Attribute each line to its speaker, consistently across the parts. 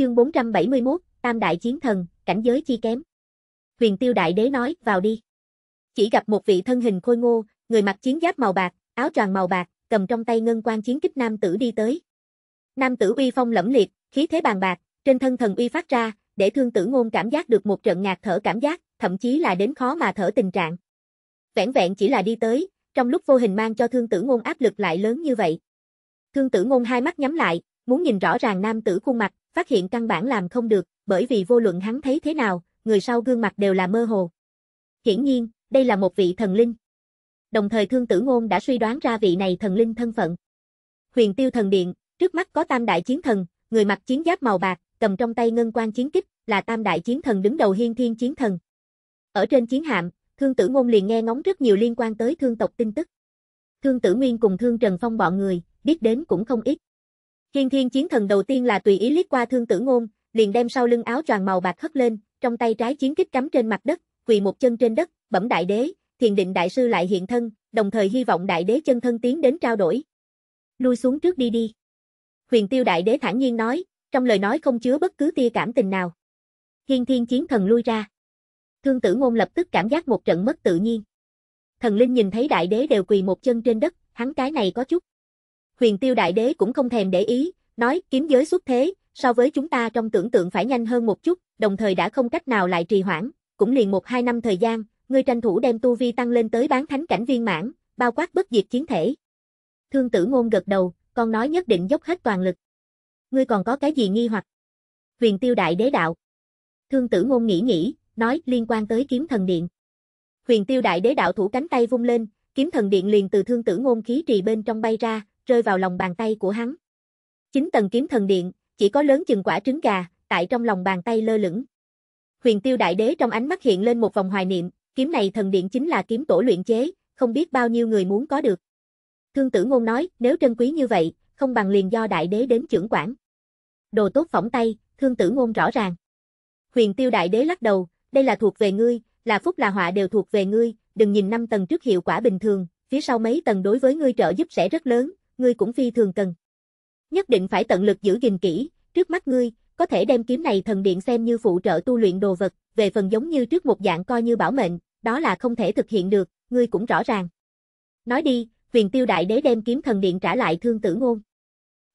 Speaker 1: Chương 471, Tam Đại Chiến Thần, cảnh giới chi kém. Huyền Tiêu Đại Đế nói, vào đi. Chỉ gặp một vị thân hình khôi ngô, người mặc chiến giáp màu bạc, áo choàng màu bạc, cầm trong tay ngân quan chiến kích nam tử đi tới. Nam tử uy phong lẫm liệt, khí thế bàn bạc, trên thân thần uy phát ra, để thương tử ngôn cảm giác được một trận ngạt thở cảm giác, thậm chí là đến khó mà thở tình trạng. Vẹn vẹn chỉ là đi tới, trong lúc vô hình mang cho thương tử ngôn áp lực lại lớn như vậy. Thương tử ngôn hai mắt nhắm lại, muốn nhìn rõ ràng nam tử khuôn mặt, phát hiện căn bản làm không được, bởi vì vô luận hắn thấy thế nào, người sau gương mặt đều là mơ hồ. Hiển nhiên, đây là một vị thần linh. Đồng thời Thương Tử Ngôn đã suy đoán ra vị này thần linh thân phận. Huyền Tiêu Thần Điện, trước mắt có Tam Đại Chiến Thần, người mặc chiến giáp màu bạc, cầm trong tay ngân quan chiến kích, là Tam Đại Chiến Thần đứng đầu Hiên Thiên Chiến Thần. Ở trên chiến hạm, Thương Tử Ngôn liền nghe ngóng rất nhiều liên quan tới thương tộc tin tức. Thương Tử Nguyên cùng Thương Trần Phong bọn người, biết đến cũng không ít. Hiên thiên chiến thần đầu tiên là tùy ý liếc qua thương tử ngôn, liền đem sau lưng áo choàng màu bạc hất lên, trong tay trái chiến kích cắm trên mặt đất, quỳ một chân trên đất, bẩm đại đế, thiền định đại sư lại hiện thân, đồng thời hy vọng đại đế chân thân tiến đến trao đổi. Lui xuống trước đi đi. Huyền tiêu đại đế thản nhiên nói, trong lời nói không chứa bất cứ tia cảm tình nào. Hiên thiên chiến thần lui ra. Thương tử ngôn lập tức cảm giác một trận mất tự nhiên. Thần linh nhìn thấy đại đế đều quỳ một chân trên đất, hắn cái này có chút huyền tiêu đại đế cũng không thèm để ý, nói kiếm giới xuất thế, so với chúng ta trong tưởng tượng phải nhanh hơn một chút, đồng thời đã không cách nào lại trì hoãn, cũng liền một hai năm thời gian, ngươi tranh thủ đem tu vi tăng lên tới bán thánh cảnh viên mãn, bao quát bất diệt chiến thể. Thương tử ngôn gật đầu, con nói nhất định dốc hết toàn lực. Ngươi còn có cái gì nghi hoặc? Huyền tiêu đại đế đạo. Thương tử ngôn nghĩ nghĩ, nói liên quan tới kiếm thần điện. Huyền tiêu đại đế đạo thủ cánh tay vung lên, kiếm thần điện liền từ thương tử ngôn khí trì bên trong bay ra, rơi vào lòng bàn tay của hắn. Chính tầng kiếm thần điện, chỉ có lớn chừng quả trứng gà, tại trong lòng bàn tay lơ lửng. Huyền Tiêu Đại Đế trong ánh mắt hiện lên một vòng hoài niệm, kiếm này thần điện chính là kiếm tổ luyện chế, không biết bao nhiêu người muốn có được. Thương Tử Ngôn nói, nếu trân quý như vậy, không bằng liền do Đại Đế đến trưởng quản. Đồ tốt phỏng tay, Thương Tử Ngôn rõ ràng. Huyền Tiêu Đại Đế lắc đầu, đây là thuộc về ngươi, là phúc là họa đều thuộc về ngươi, đừng nhìn năm tầng trước hiệu quả bình thường, phía sau mấy tầng đối với ngươi trợ giúp sẽ rất lớn, ngươi cũng phi thường cần. Nhất định phải tận lực giữ gìn kỹ, trước mắt ngươi, có thể đem kiếm này thần điện xem như phụ trợ tu luyện đồ vật, về phần giống như trước một dạng coi như bảo mệnh, đó là không thể thực hiện được, ngươi cũng rõ ràng. Nói đi, huyền tiêu đại đế đem kiếm thần điện trả lại thương tử ngôn.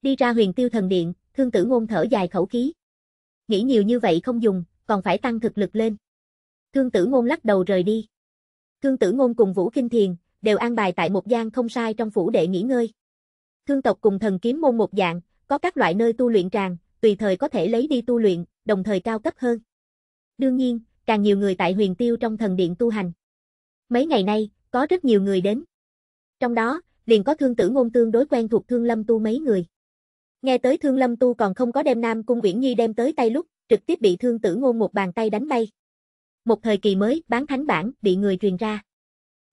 Speaker 1: Đi ra huyền tiêu thần điện, thương tử ngôn thở dài khẩu khí. Nghĩ nhiều như vậy không dùng, còn phải tăng thực lực lên. Thương tử ngôn lắc đầu rời đi. Thương tử ngôn cùng Vũ Kinh Thiền, đều an bài tại một gian không sai trong phủ đệ nghỉ ngơi. Thương tộc cùng thần kiếm môn một dạng, có các loại nơi tu luyện tràng, tùy thời có thể lấy đi tu luyện, đồng thời cao cấp hơn. Đương nhiên, càng nhiều người tại huyền tiêu trong thần điện tu hành. Mấy ngày nay, có rất nhiều người đến. Trong đó, liền có thương tử ngôn tương đối quen thuộc thương lâm tu mấy người. Nghe tới thương lâm tu còn không có đem Nam Cung Uyển Nhi đem tới tay lúc, trực tiếp bị thương tử ngôn một bàn tay đánh bay. Một thời kỳ mới, bán thánh bản, bị người truyền ra.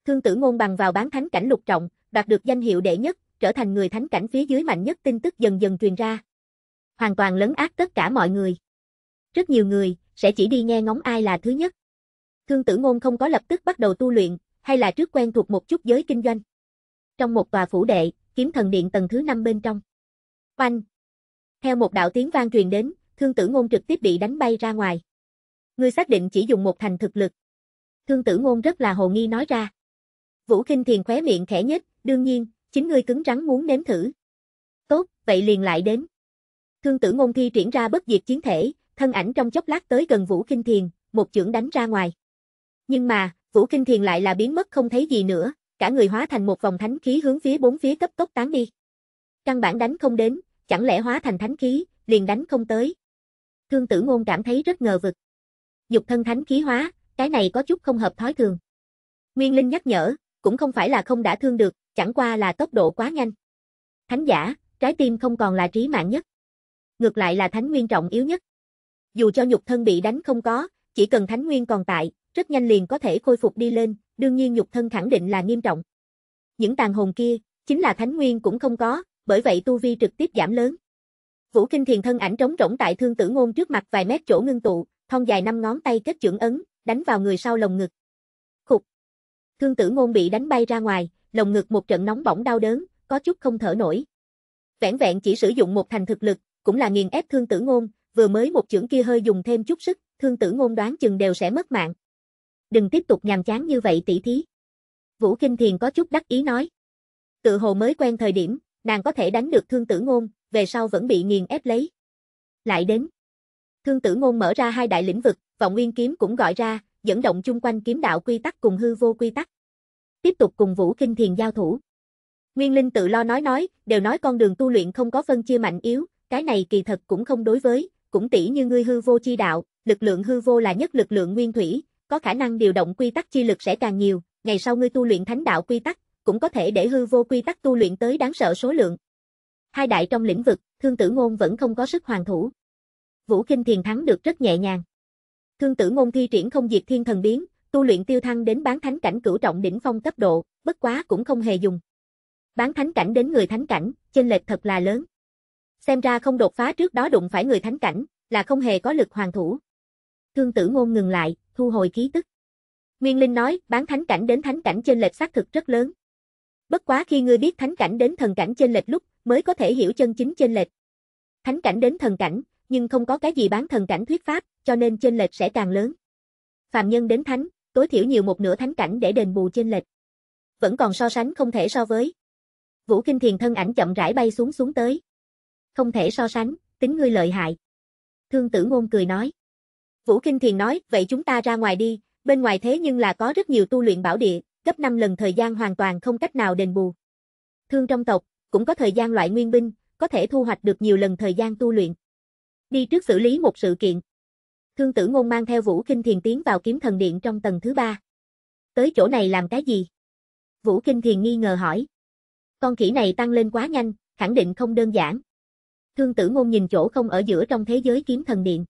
Speaker 1: Thương tử ngôn bằng vào bán thánh cảnh lục trọng, đạt được danh hiệu đệ nhất, trở thành người thánh cảnh phía dưới mạnh nhất tin tức dần dần truyền ra. Hoàn toàn lấn át tất cả mọi người. Rất nhiều người, sẽ chỉ đi nghe ngóng ai là thứ nhất. Thương tử ngôn không có lập tức bắt đầu tu luyện, hay là trước quen thuộc một chút giới kinh doanh. Trong một tòa phủ đệ, kiếm thần điện tầng thứ 5 bên trong. Oanh! Theo một đạo tiếng vang truyền đến, thương tử ngôn trực tiếp bị đánh bay ra ngoài. người xác định chỉ dùng một thành thực lực. Thương tử ngôn rất là hồ nghi nói ra. Vũ Kinh Thiền khóe miệng khẽ nhất, đương nhiên, chính ngươi cứng rắn muốn nếm thử. Tốt, vậy liền lại đến. Thương tử ngôn thi triển ra bất diệt chiến thể, thân ảnh trong chốc lát tới gần Vũ Kinh Thiền, một chưởng đánh ra ngoài. Nhưng mà, Vũ Kinh Thiền lại là biến mất không thấy gì nữa, cả người hóa thành một vòng thánh khí hướng phía bốn phía cấp tốc tán đi. Căn bản đánh không đến, chẳng lẽ hóa thành thánh khí, liền đánh không tới. Thương tử ngôn cảm thấy rất ngờ vực. Dục thân thánh khí hóa, cái này có chút không hợp thói thường. Nguyên Linh nhắc nhở, cũng không phải là không đã thương được, Chẳng qua là tốc độ quá nhanh. Thánh giả, trái tim không còn là trí mạng nhất. Ngược lại là thánh nguyên trọng yếu nhất. Dù cho nhục thân bị đánh không có, chỉ cần thánh nguyên còn tại, rất nhanh liền có thể khôi phục đi lên, đương nhiên nhục thân khẳng định là nghiêm trọng. Những tàn hồn kia, chính là thánh nguyên cũng không có, bởi vậy tu vi trực tiếp giảm lớn. Vũ Kinh Thiền thân ảnh trống rỗng tại Thương Tử Ngôn trước mặt vài mét chỗ ngưng tụ, thon dài năm ngón tay kết chưởng ấn, đánh vào người sau lồng ngực. Khục. Thương Tử Ngôn bị đánh bay ra ngoài, lồng ngực một trận nóng bỏng đau đớn, có chút không thở nổi. vẹn vẹn chỉ sử dụng một thành thực lực, cũng là nghiền ép thương tử ngôn, vừa mới một chưởng kia hơi dùng thêm chút sức, thương tử ngôn đoán chừng đều sẽ mất mạng. Đừng tiếp tục nhàm chán như vậy tỷ thí. Vũ Kinh Thiền có chút đắc ý nói. Tự hồ mới quen thời điểm, nàng có thể đánh được thương tử ngôn, về sau vẫn bị nghiền ép lấy. Lại đến. Thương tử ngôn mở ra hai đại lĩnh vực, vọng nguyên kiếm cũng gọi ra, dẫn động chung quanh kiếm đạo quy tắc cùng hư vô quy tắc tiếp tục cùng Vũ Kinh Thiền giao thủ. Nguyên Linh tự lo nói nói, đều nói con đường tu luyện không có phân chia mạnh yếu, cái này kỳ thật cũng không đối với, cũng tỷ như ngươi hư vô chi đạo, lực lượng hư vô là nhất lực lượng nguyên thủy, có khả năng điều động quy tắc chi lực sẽ càng nhiều, ngày sau ngươi tu luyện thánh đạo quy tắc, cũng có thể để hư vô quy tắc tu luyện tới đáng sợ số lượng. Hai đại trong lĩnh vực, Thương Tử Ngôn vẫn không có sức hoàn thủ. Vũ Kinh Thiền thắng được rất nhẹ nhàng. Thương Tử Ngôn thi triển không diệt thiên thần biến, tu luyện tiêu thăng đến bán thánh cảnh cửu trọng đỉnh phong cấp độ, bất quá cũng không hề dùng. Bán thánh cảnh đến người thánh cảnh, chênh lệch thật là lớn. Xem ra không đột phá trước đó đụng phải người thánh cảnh, là không hề có lực hoàn thủ. Thương tử ngôn ngừng lại, thu hồi khí tức. Nguyên Linh nói, bán thánh cảnh đến thánh cảnh chênh lệch xác thực rất lớn. Bất quá khi ngươi biết thánh cảnh đến thần cảnh chênh lệch lúc, mới có thể hiểu chân chính chênh lệch. Thánh cảnh đến thần cảnh, nhưng không có cái gì bán thần cảnh thuyết pháp, cho nên chênh lệch sẽ càng lớn. Phạm nhân đến thánh, tối thiểu nhiều một nửa thánh cảnh để đền bù chênh lệch. Vẫn còn so sánh không thể so với. Vũ Kinh Thiền thân ảnh chậm rãi bay xuống xuống tới. Không thể so sánh, tính ngươi lợi hại. Thương tử ngôn cười nói. Vũ Kinh Thiền nói, vậy chúng ta ra ngoài đi, bên ngoài thế nhưng là có rất nhiều tu luyện bảo địa, gấp 5 lần thời gian hoàn toàn không cách nào đền bù. Thương trong tộc, cũng có thời gian loại nguyên binh, có thể thu hoạch được nhiều lần thời gian tu luyện. Đi trước xử lý một sự kiện. Thương Tử Ngôn mang theo Vũ Kinh Thiền tiến vào kiếm thần điện trong tầng thứ ba. Tới chỗ này làm cái gì? Vũ Kinh Thiền nghi ngờ hỏi. Con khỉ này tăng lên quá nhanh, khẳng định không đơn giản. Thương Tử Ngôn nhìn chỗ không ở giữa trong thế giới kiếm thần điện.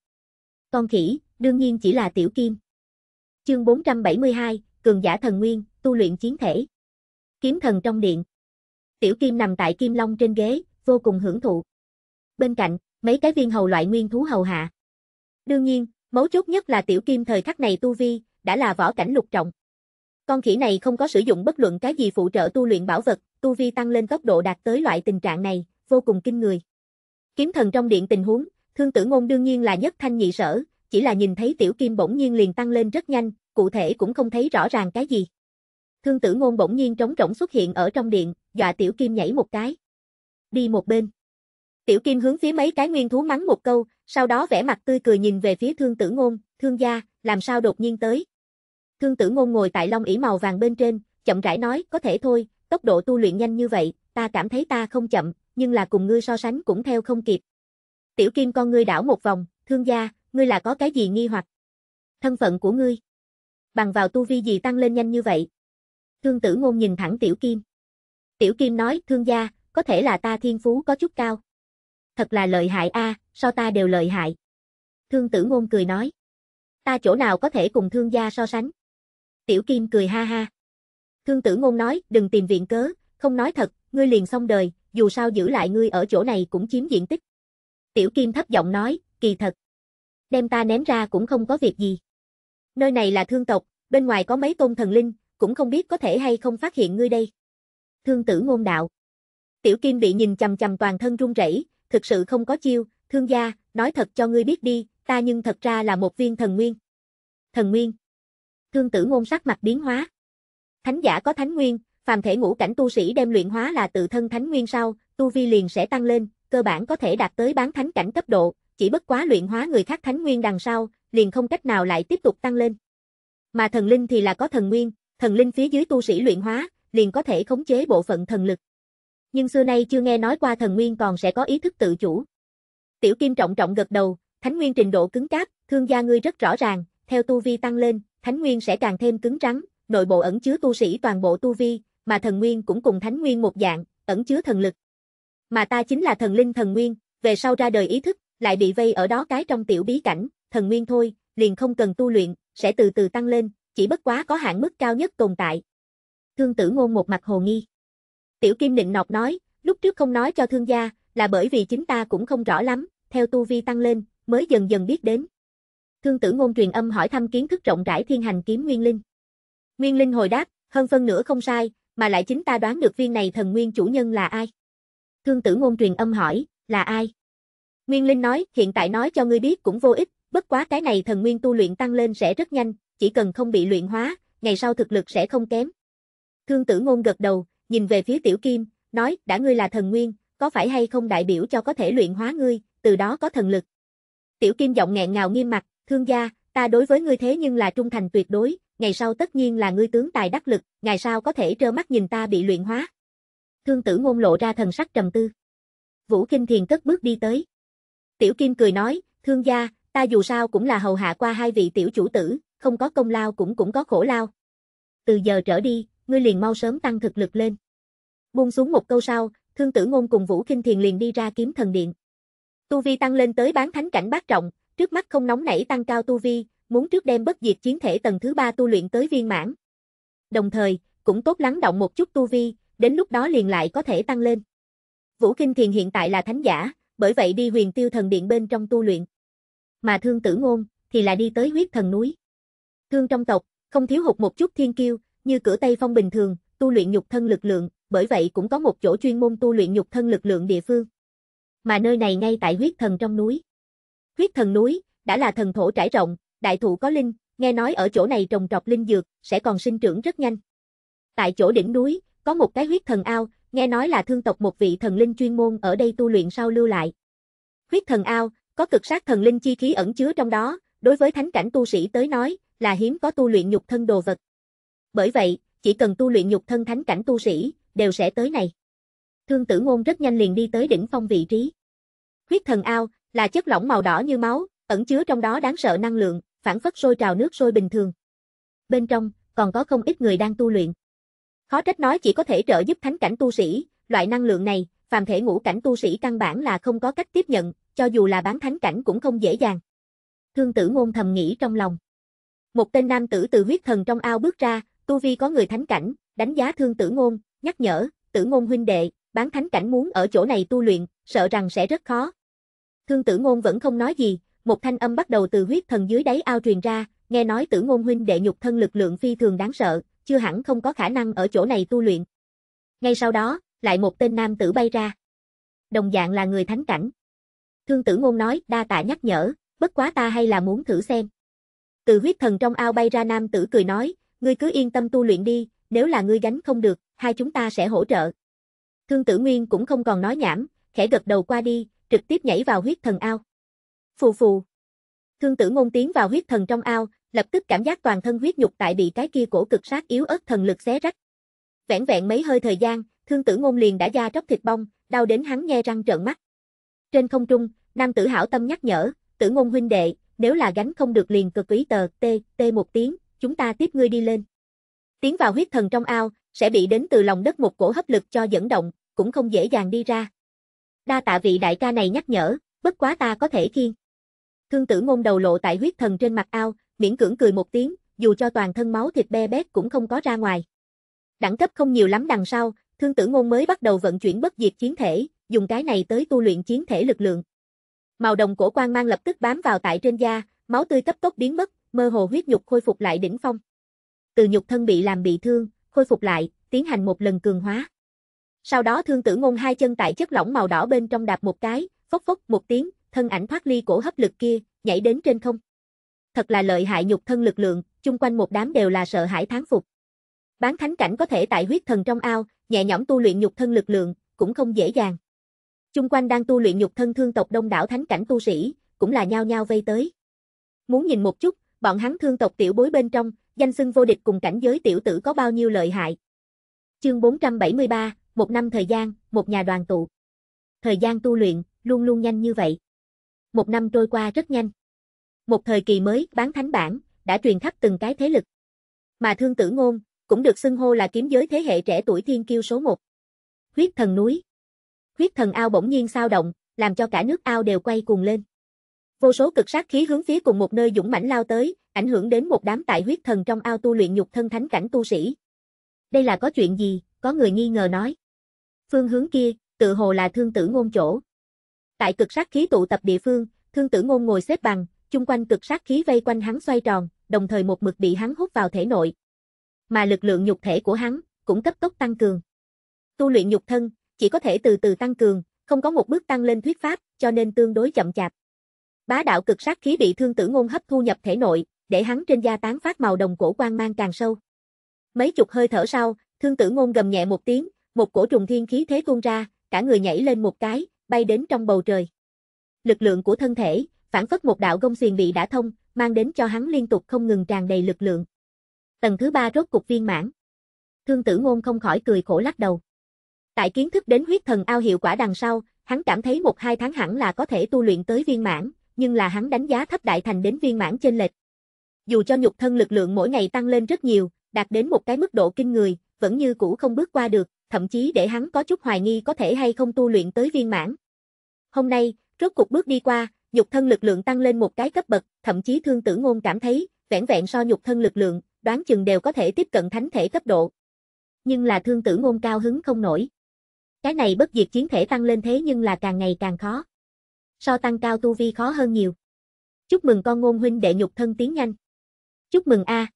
Speaker 1: Con khỉ, đương nhiên chỉ là tiểu kim. Chương 472, Cường giả thần nguyên, tu luyện chiến thể. Kiếm thần trong điện. Tiểu kim nằm tại kim long trên ghế, vô cùng hưởng thụ. Bên cạnh, mấy cái viên hầu loại nguyên thú hầu hạ. Đương nhiên, mấu chốt nhất là tiểu kim thời khắc này tu vi, đã là võ cảnh lục trọng. Con khỉ này không có sử dụng bất luận cái gì phụ trợ tu luyện bảo vật, tu vi tăng lên tốc độ đạt tới loại tình trạng này, vô cùng kinh người. Kiếm thần trong điện tình huống, thương tử ngôn đương nhiên là nhất thanh nhị sở, chỉ là nhìn thấy tiểu kim bỗng nhiên liền tăng lên rất nhanh, cụ thể cũng không thấy rõ ràng cái gì. Thương tử ngôn bỗng nhiên trống rỗng xuất hiện ở trong điện, dọa tiểu kim nhảy một cái. Đi một bên. Tiểu kim hướng phía mấy cái nguyên thú mắng một câu, sau đó vẻ mặt tươi cười nhìn về phía thương tử ngôn, thương gia, làm sao đột nhiên tới. Thương tử ngôn ngồi tại long ỉ màu vàng bên trên, chậm rãi nói, có thể thôi, tốc độ tu luyện nhanh như vậy, ta cảm thấy ta không chậm, nhưng là cùng ngươi so sánh cũng theo không kịp. Tiểu kim con ngươi đảo một vòng, thương gia, ngươi là có cái gì nghi hoặc? Thân phận của ngươi. Bằng vào tu vi gì tăng lên nhanh như vậy? Thương tử ngôn nhìn thẳng tiểu kim. Tiểu kim nói, thương gia, có thể là ta thiên phú có chút cao thật là lợi hại a, à, so ta đều lợi hại. Thương tử ngôn cười nói. Ta chỗ nào có thể cùng thương gia so sánh. Tiểu Kim cười ha ha. Thương tử ngôn nói, đừng tìm viện cớ, không nói thật, ngươi liền xong đời, dù sao giữ lại ngươi ở chỗ này cũng chiếm diện tích. Tiểu Kim thấp giọng nói, kỳ thật. Đem ta ném ra cũng không có việc gì. Nơi này là thương tộc, bên ngoài có mấy tôn thần linh, cũng không biết có thể hay không phát hiện ngươi đây. Thương tử ngôn đạo. Tiểu Kim bị nhìn chầm chầm toàn thân run rẩy, thực sự không có chiêu, thương gia, nói thật cho ngươi biết đi, ta nhưng thật ra là một viên thần nguyên. Thần nguyên. Thương tử ngôn sắc mặt biến hóa. Thánh giả có thánh nguyên, phàm thể ngũ cảnh tu sĩ đem luyện hóa là tự thân thánh nguyên sau, tu vi liền sẽ tăng lên, cơ bản có thể đạt tới bán thánh cảnh cấp độ, chỉ bất quá luyện hóa người khác thánh nguyên đằng sau, liền không cách nào lại tiếp tục tăng lên. Mà thần linh thì là có thần nguyên, thần linh phía dưới tu sĩ luyện hóa, liền có thể khống chế bộ phận thần lực nhưng xưa nay chưa nghe nói qua thần nguyên còn sẽ có ý thức tự chủ. Tiểu Kim trọng trọng gật đầu, thánh nguyên trình độ cứng cáp, thương gia ngươi rất rõ ràng, theo tu vi tăng lên, thánh nguyên sẽ càng thêm cứng rắn, nội bộ ẩn chứa tu sĩ toàn bộ tu vi, mà thần nguyên cũng cùng thánh nguyên một dạng, ẩn chứa thần lực. Mà ta chính là thần linh thần nguyên, về sau ra đời ý thức, lại bị vây ở đó cái trong tiểu bí cảnh, thần nguyên thôi, liền không cần tu luyện, sẽ từ từ tăng lên, chỉ bất quá có hạn mức cao nhất tồn tại. Thương tử ngôn một mặt hồ nghi. Tiểu Kim định nọc nói, lúc trước không nói cho thương gia, là bởi vì chính ta cũng không rõ lắm, theo tu vi tăng lên, mới dần dần biết đến. Thương tử ngôn truyền âm hỏi thăm kiến thức rộng rãi thiên hành kiếm Nguyên Linh. Nguyên Linh hồi đáp, hơn phân nửa không sai, mà lại chính ta đoán được viên này thần nguyên chủ nhân là ai. Thương tử ngôn truyền âm hỏi, là ai? Nguyên Linh nói, hiện tại nói cho ngươi biết cũng vô ích, bất quá cái này thần nguyên tu luyện tăng lên sẽ rất nhanh, chỉ cần không bị luyện hóa, ngày sau thực lực sẽ không kém. Thương tử ngôn gật đầu, nhìn về phía Tiểu Kim, nói, đã ngươi là thần nguyên, có phải hay không đại biểu cho có thể luyện hóa ngươi, từ đó có thần lực. Tiểu Kim giọng nghẹn ngào nghiêm mặt, thương gia, ta đối với ngươi thế nhưng là trung thành tuyệt đối, ngày sau tất nhiên là ngươi tướng tài đắc lực, ngày sau có thể trơ mắt nhìn ta bị luyện hóa. Thương tử ngôn lộ ra thần sắc trầm tư. Vũ Kinh Thiền cất bước đi tới. Tiểu Kim cười nói, thương gia, ta dù sao cũng là hầu hạ qua hai vị tiểu chủ tử, không có công lao cũng cũng có khổ lao. Từ giờ trở đi, ngươi liền mau sớm tăng thực lực lên. Buông xuống một câu sau, Thương Tử Ngôn cùng Vũ Kinh Thiền liền đi ra kiếm thần điện. Tu vi tăng lên tới bán thánh cảnh bát trọng, trước mắt không nóng nảy tăng cao tu vi, muốn trước đem bất diệt chiến thể tầng thứ ba tu luyện tới viên mãn. Đồng thời, cũng tốt lắng động một chút tu vi, đến lúc đó liền lại có thể tăng lên. Vũ Kinh Thiền hiện tại là thánh giả, bởi vậy đi huyền tiêu thần điện bên trong tu luyện. Mà thương tử ngôn, thì là đi tới huyết thần núi. Thương trong tộc, không thiếu hụt một chút thiên kiêu, như cửa Tây Phong bình thường, tu luyện nhục thân lực lượng, bởi vậy cũng có một chỗ chuyên môn tu luyện nhục thân lực lượng địa phương. Mà nơi này ngay tại huyết thần trong núi. Huyết thần núi, đã là thần thổ trải rộng, đại thụ có linh, nghe nói ở chỗ này trồng trọt linh dược, sẽ còn sinh trưởng rất nhanh. Tại chỗ đỉnh núi, có một cái huyết thần ao, nghe nói là thương tộc một vị thần linh chuyên môn ở đây tu luyện sau lưu lại. Huyết thần ao, có cực sát thần linh chi khí ẩn chứa trong đó, đối với thánh cảnh tu sĩ tới nói, là hiếm có tu luyện nhục thân đồ vật. Bởi vậy, chỉ cần tu luyện nhục thân thánh cảnh tu sĩ, đều sẽ tới này. Thương tử ngôn rất nhanh liền đi tới đỉnh phong vị trí. Huyết thần ao, là chất lỏng màu đỏ như máu, ẩn chứa trong đó đáng sợ năng lượng, phản phất sôi trào nước sôi bình thường. Bên trong, còn có không ít người đang tu luyện. Khó trách nói chỉ có thể trợ giúp thánh cảnh tu sĩ, loại năng lượng này, phàm thể ngũ cảnh tu sĩ căn bản là không có cách tiếp nhận, cho dù là bán thánh cảnh cũng không dễ dàng. Thương tử ngôn thầm nghĩ trong lòng. Một tên nam tử từ huyết thần trong ao bước ra, tu vi có người thánh cảnh, đánh giá thương tử ngôn, nhắc nhở, tử ngôn huynh đệ, bán thánh cảnh muốn ở chỗ này tu luyện, sợ rằng sẽ rất khó. Thương tử ngôn vẫn không nói gì, một thanh âm bắt đầu từ huyết thần dưới đáy ao truyền ra, nghe nói tử ngôn huynh đệ nhục thân lực lượng phi thường đáng sợ, chưa hẳn không có khả năng ở chỗ này tu luyện. Ngay sau đó, lại một tên nam tử bay ra. Đồng dạng là người thánh cảnh. Thương tử ngôn nói, đa tạ nhắc nhở, bất quá ta hay là muốn thử xem. Từ huyết thần trong ao bay ra nam tử cười nói, Ngươi cứ yên tâm tu luyện đi, nếu là ngươi gánh không được, hai chúng ta sẽ hỗ trợ. Thương tử nguyên cũng không còn nói nhảm, khẽ gật đầu qua đi, trực tiếp nhảy vào huyết thần ao. Phù phù. Thương tử ngôn tiến vào huyết thần trong ao, lập tức cảm giác toàn thân huyết nhục tại bị cái kia cổ cực sát yếu ớt thần lực xé rách. Vẹn vẹn mấy hơi thời gian, thương tử ngôn liền đã da tróc thịt bong, đau đến hắn nghe răng trợn mắt. Trên không trung, nam tử hảo tâm nhắc nhở, tử ngôn huynh đệ, nếu là gánh không được liền cực ý tờ, tê, tê một tiếng, chúng ta tiếp ngươi đi lên. Tiến vào huyết thần trong ao, sẽ bị đến từ lòng đất một cổ hấp lực cho dẫn động, cũng không dễ dàng đi ra. Đa tạ vị đại ca này nhắc nhở, bất quá ta có thể kiên. Thương tử ngôn đầu lộ tại huyết thần trên mặt ao, miễn cưỡng cười một tiếng, dù cho toàn thân máu thịt be bét cũng không có ra ngoài. Đẳng cấp không nhiều lắm đằng sau, thương tử ngôn mới bắt đầu vận chuyển bất diệt chiến thể, dùng cái này tới tu luyện chiến thể lực lượng. Màu đồng cổ quan mang lập tức bám vào tại trên da, máu tươi cấp tốc biến mất, mơ hồ huyết nhục khôi phục lại đỉnh phong. Từ nhục thân bị làm bị thương, khôi phục lại, tiến hành một lần cường hóa. Sau đó thương tử ngôn hai chân tại chất lỏng màu đỏ bên trong đạp một cái, phốc phốc một tiếng, thân ảnh thoát ly cổ hấp lực kia, nhảy đến trên không. Thật là lợi hại nhục thân lực lượng, chung quanh một đám đều là sợ hãi thán phục. Bán thánh cảnh có thể tại huyết thần trong ao, nhẹ nhõm tu luyện nhục thân lực lượng, cũng không dễ dàng. Chung quanh đang tu luyện nhục thân thương tộc đông đảo thánh cảnh tu sĩ, cũng là nhao nhao vây tới. Muốn nhìn một chút, bọn hắn thương tộc tiểu bối bên trong, danh xưng vô địch cùng cảnh giới tiểu tử có bao nhiêu lợi hại. Chương 473, một năm thời gian, một nhà đoàn tụ. Thời gian tu luyện, luôn luôn nhanh như vậy. Một năm trôi qua rất nhanh. Một thời kỳ mới, bán thánh bản, đã truyền khắp từng cái thế lực. Mà thương tử ngôn, cũng được xưng hô là kiếm giới thế hệ trẻ tuổi thiên kiêu số một. Huyết thần núi. Huyết thần ao bỗng nhiên sao động, làm cho cả nước ao đều quay cuồng lên. Vô số cực sát khí hướng phía cùng một nơi dũng mãnh lao tới, ảnh hưởng đến một đám tại huyết thần trong ao tu luyện nhục thân thánh cảnh tu sĩ. Đây là có chuyện gì, có người nghi ngờ nói. Phương hướng kia, tự hồ là thương tử ngôn chỗ. Tại cực sát khí tụ tập địa phương, thương tử ngôn ngồi xếp bằng, chung quanh cực sát khí vây quanh hắn xoay tròn, đồng thời một mực bị hắn hút vào thể nội. Mà lực lượng nhục thể của hắn, cũng cấp tốc tăng cường. Tu luyện nhục thân, chỉ có thể từ từ tăng cường, không có một bước tăng lên thuyết pháp, cho nên tương đối chậm chạp. Bá đạo cực sát khí bị thương tử ngôn hấp thu nhập thể nội, để hắn trên da tán phát màu đồng cổ quan mang càng sâu. Mấy chục hơi thở sau, thương tử ngôn gầm nhẹ một tiếng, một cổ trùng thiên khí thế tuôn ra, cả người nhảy lên một cái, bay đến trong bầu trời. Lực lượng của thân thể, phản phất một đạo gông xiềng bị đã thông, mang đến cho hắn liên tục không ngừng tràn đầy lực lượng. Tầng thứ ba rốt cục viên mãn. Thương tử ngôn không khỏi cười khổ lắc đầu. Tại kiến thức đến huyết thần ao hiệu quả đằng sau, hắn cảm thấy một hai tháng hẳn là có thể tu luyện tới viên mãn, nhưng là hắn đánh giá thấp đại thành đến viên mãn trên lệch. Dù cho nhục thân lực lượng mỗi ngày tăng lên rất nhiều, đạt đến một cái mức độ kinh người, vẫn như cũ không bước qua được, thậm chí để hắn có chút hoài nghi có thể hay không tu luyện tới viên mãn. Hôm nay, rốt cục bước đi qua, nhục thân lực lượng tăng lên một cái cấp bậc, thậm chí thương tử ngôn cảm thấy, vẻn vẹn so nhục thân lực lượng, đoán chừng đều có thể tiếp cận thánh thể cấp độ. Nhưng là thương tử ngôn cao hứng không nổi. Cái này bất diệt chiến thể tăng lên thế nhưng là càng ngày càng khó so tăng cao tu vi khó hơn nhiều. Chúc mừng con ngôn huynh đệ nhục thân tiến nhanh. Chúc mừng a.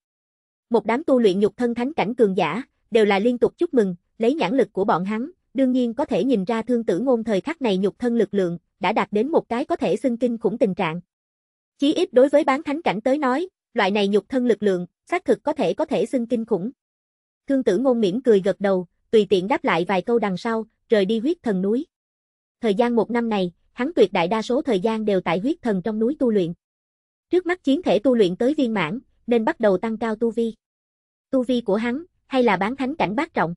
Speaker 1: Một đám tu luyện nhục thân thánh cảnh cường giả, đều là liên tục chúc mừng, lấy nhãn lực của bọn hắn, đương nhiên có thể nhìn ra thương tử ngôn thời khắc này nhục thân lực lượng, đã đạt đến một cái có thể xưng kinh khủng tình trạng. Chí ít đối với bán thánh cảnh tới nói, loại này nhục thân lực lượng, xác thực có thể có thể xưng kinh khủng. Thương tử ngôn mỉm cười gật đầu, tùy tiện đáp lại vài câu đằng sau, rời đi huyết thần núi. Thời gian một năm này, hắn tuyệt đại đa số thời gian đều tại huyết thần trong núi tu luyện. Trước mắt chiến thể tu luyện tới viên mãn, nên bắt đầu tăng cao tu vi. Tu vi của hắn, hay là bán thánh cảnh bát trọng.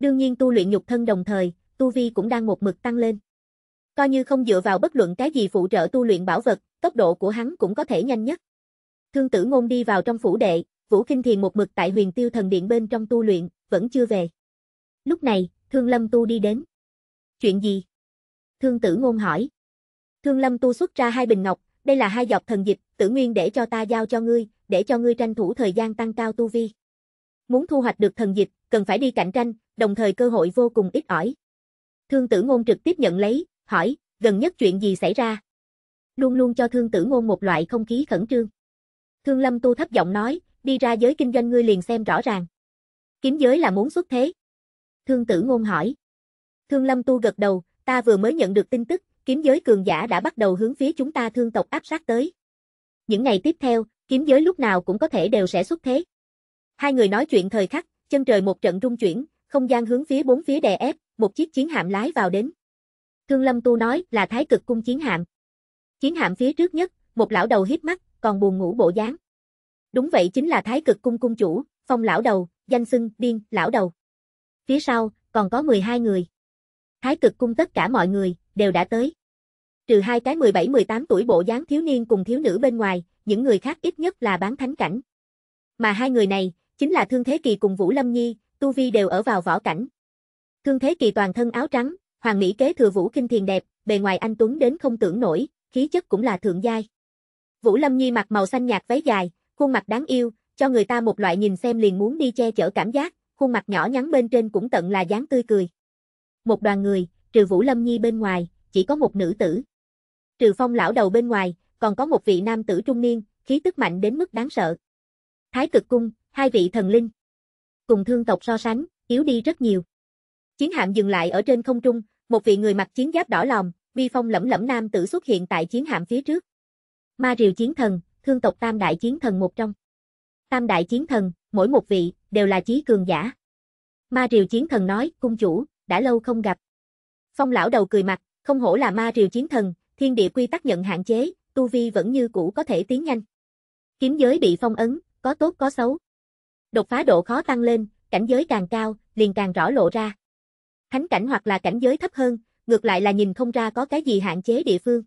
Speaker 1: Đương nhiên tu luyện nhục thân đồng thời, tu vi cũng đang một mực tăng lên. Coi như không dựa vào bất luận cái gì phụ trợ tu luyện bảo vật, tốc độ của hắn cũng có thể nhanh nhất. Thương tử ngôn đi vào trong phủ đệ, Vũ Kinh Thiền một mực tại huyền tiêu thần điện bên trong tu luyện, vẫn chưa về. Lúc này, Thương Lâm Tu đi đến. Chuyện gì? Thương tử ngôn hỏi. Thương lâm tu xuất ra hai bình ngọc, đây là hai giọt thần dịch, tử nguyên để cho ta giao cho ngươi, để cho ngươi tranh thủ thời gian tăng cao tu vi. Muốn thu hoạch được thần dịch, cần phải đi cạnh tranh, đồng thời cơ hội vô cùng ít ỏi. Thương tử ngôn trực tiếp nhận lấy, hỏi, gần nhất chuyện gì xảy ra? Luôn luôn cho thương tử ngôn một loại không khí khẩn trương. Thương lâm tu thấp giọng nói, đi ra giới kinh doanh ngươi liền xem rõ ràng. Kiếm giới là muốn xuất thế. Thương tử ngôn hỏi. Thương lâm tu gật đầu, ta vừa mới nhận được tin tức, kiếm giới cường giả đã bắt đầu hướng phía chúng ta thương tộc áp sát tới. Những ngày tiếp theo, kiếm giới lúc nào cũng có thể đều sẽ xuất thế. Hai người nói chuyện thời khắc, chân trời một trận rung chuyển, không gian hướng phía bốn phía đè ép, một chiếc chiến hạm lái vào đến. Thương Lâm Tu nói là thái cực cung chiến hạm. Chiến hạm phía trước nhất, một lão đầu hiếp mắt, còn buồn ngủ bộ dáng. Đúng vậy chính là thái cực cung cung chủ, phong lão đầu, danh xưng, điên, lão đầu. Phía sau, còn có 12 người. Thái cực cung tất cả mọi người, đều đã tới. Trừ hai cái 17-18 tuổi bộ dáng thiếu niên cùng thiếu nữ bên ngoài, những người khác ít nhất là bán thánh cảnh. Mà hai người này, chính là Thương Thế Kỳ cùng Vũ Lâm Nhi, Tu Vi đều ở vào võ cảnh. Thương Thế Kỳ toàn thân áo trắng, hoàng mỹ kế thừa Vũ Kinh Thiền đẹp, bề ngoài anh Tuấn đến không tưởng nổi, khí chất cũng là thượng giai. Vũ Lâm Nhi mặc màu xanh nhạt váy dài, khuôn mặt đáng yêu, cho người ta một loại nhìn xem liền muốn đi che chở cảm giác, khuôn mặt nhỏ nhắn bên trên cũng tận là dáng tươi cười. Một đoàn người, trừ Vũ Lâm Nhi bên ngoài, chỉ có một nữ tử. Trừ phong lão đầu bên ngoài, còn có một vị nam tử trung niên, khí tức mạnh đến mức đáng sợ. Thái cực cung, hai vị thần linh. Cùng thương tộc so sánh, yếu đi rất nhiều. Chiến hạm dừng lại ở trên không trung, một vị người mặc chiến giáp đỏ lòng, vi phong lẫm lẫm nam tử xuất hiện tại chiến hạm phía trước. Ma Riều Chiến Thần, thương tộc Tam Đại Chiến Thần một trong. Tam Đại Chiến Thần, mỗi một vị, đều là chí cường giả. Ma Riều Chiến Thần nói, cung chủ, đã lâu không gặp. Phong lão đầu cười mặt, không hổ là ma triều chiến thần, thiên địa quy tắc nhận hạn chế, tu vi vẫn như cũ có thể tiến nhanh. Kiếm giới bị phong ấn, có tốt có xấu. Đột phá độ khó tăng lên, cảnh giới càng cao, liền càng rõ lộ ra. Thánh cảnh hoặc là cảnh giới thấp hơn, ngược lại là nhìn không ra có cái gì hạn chế địa phương.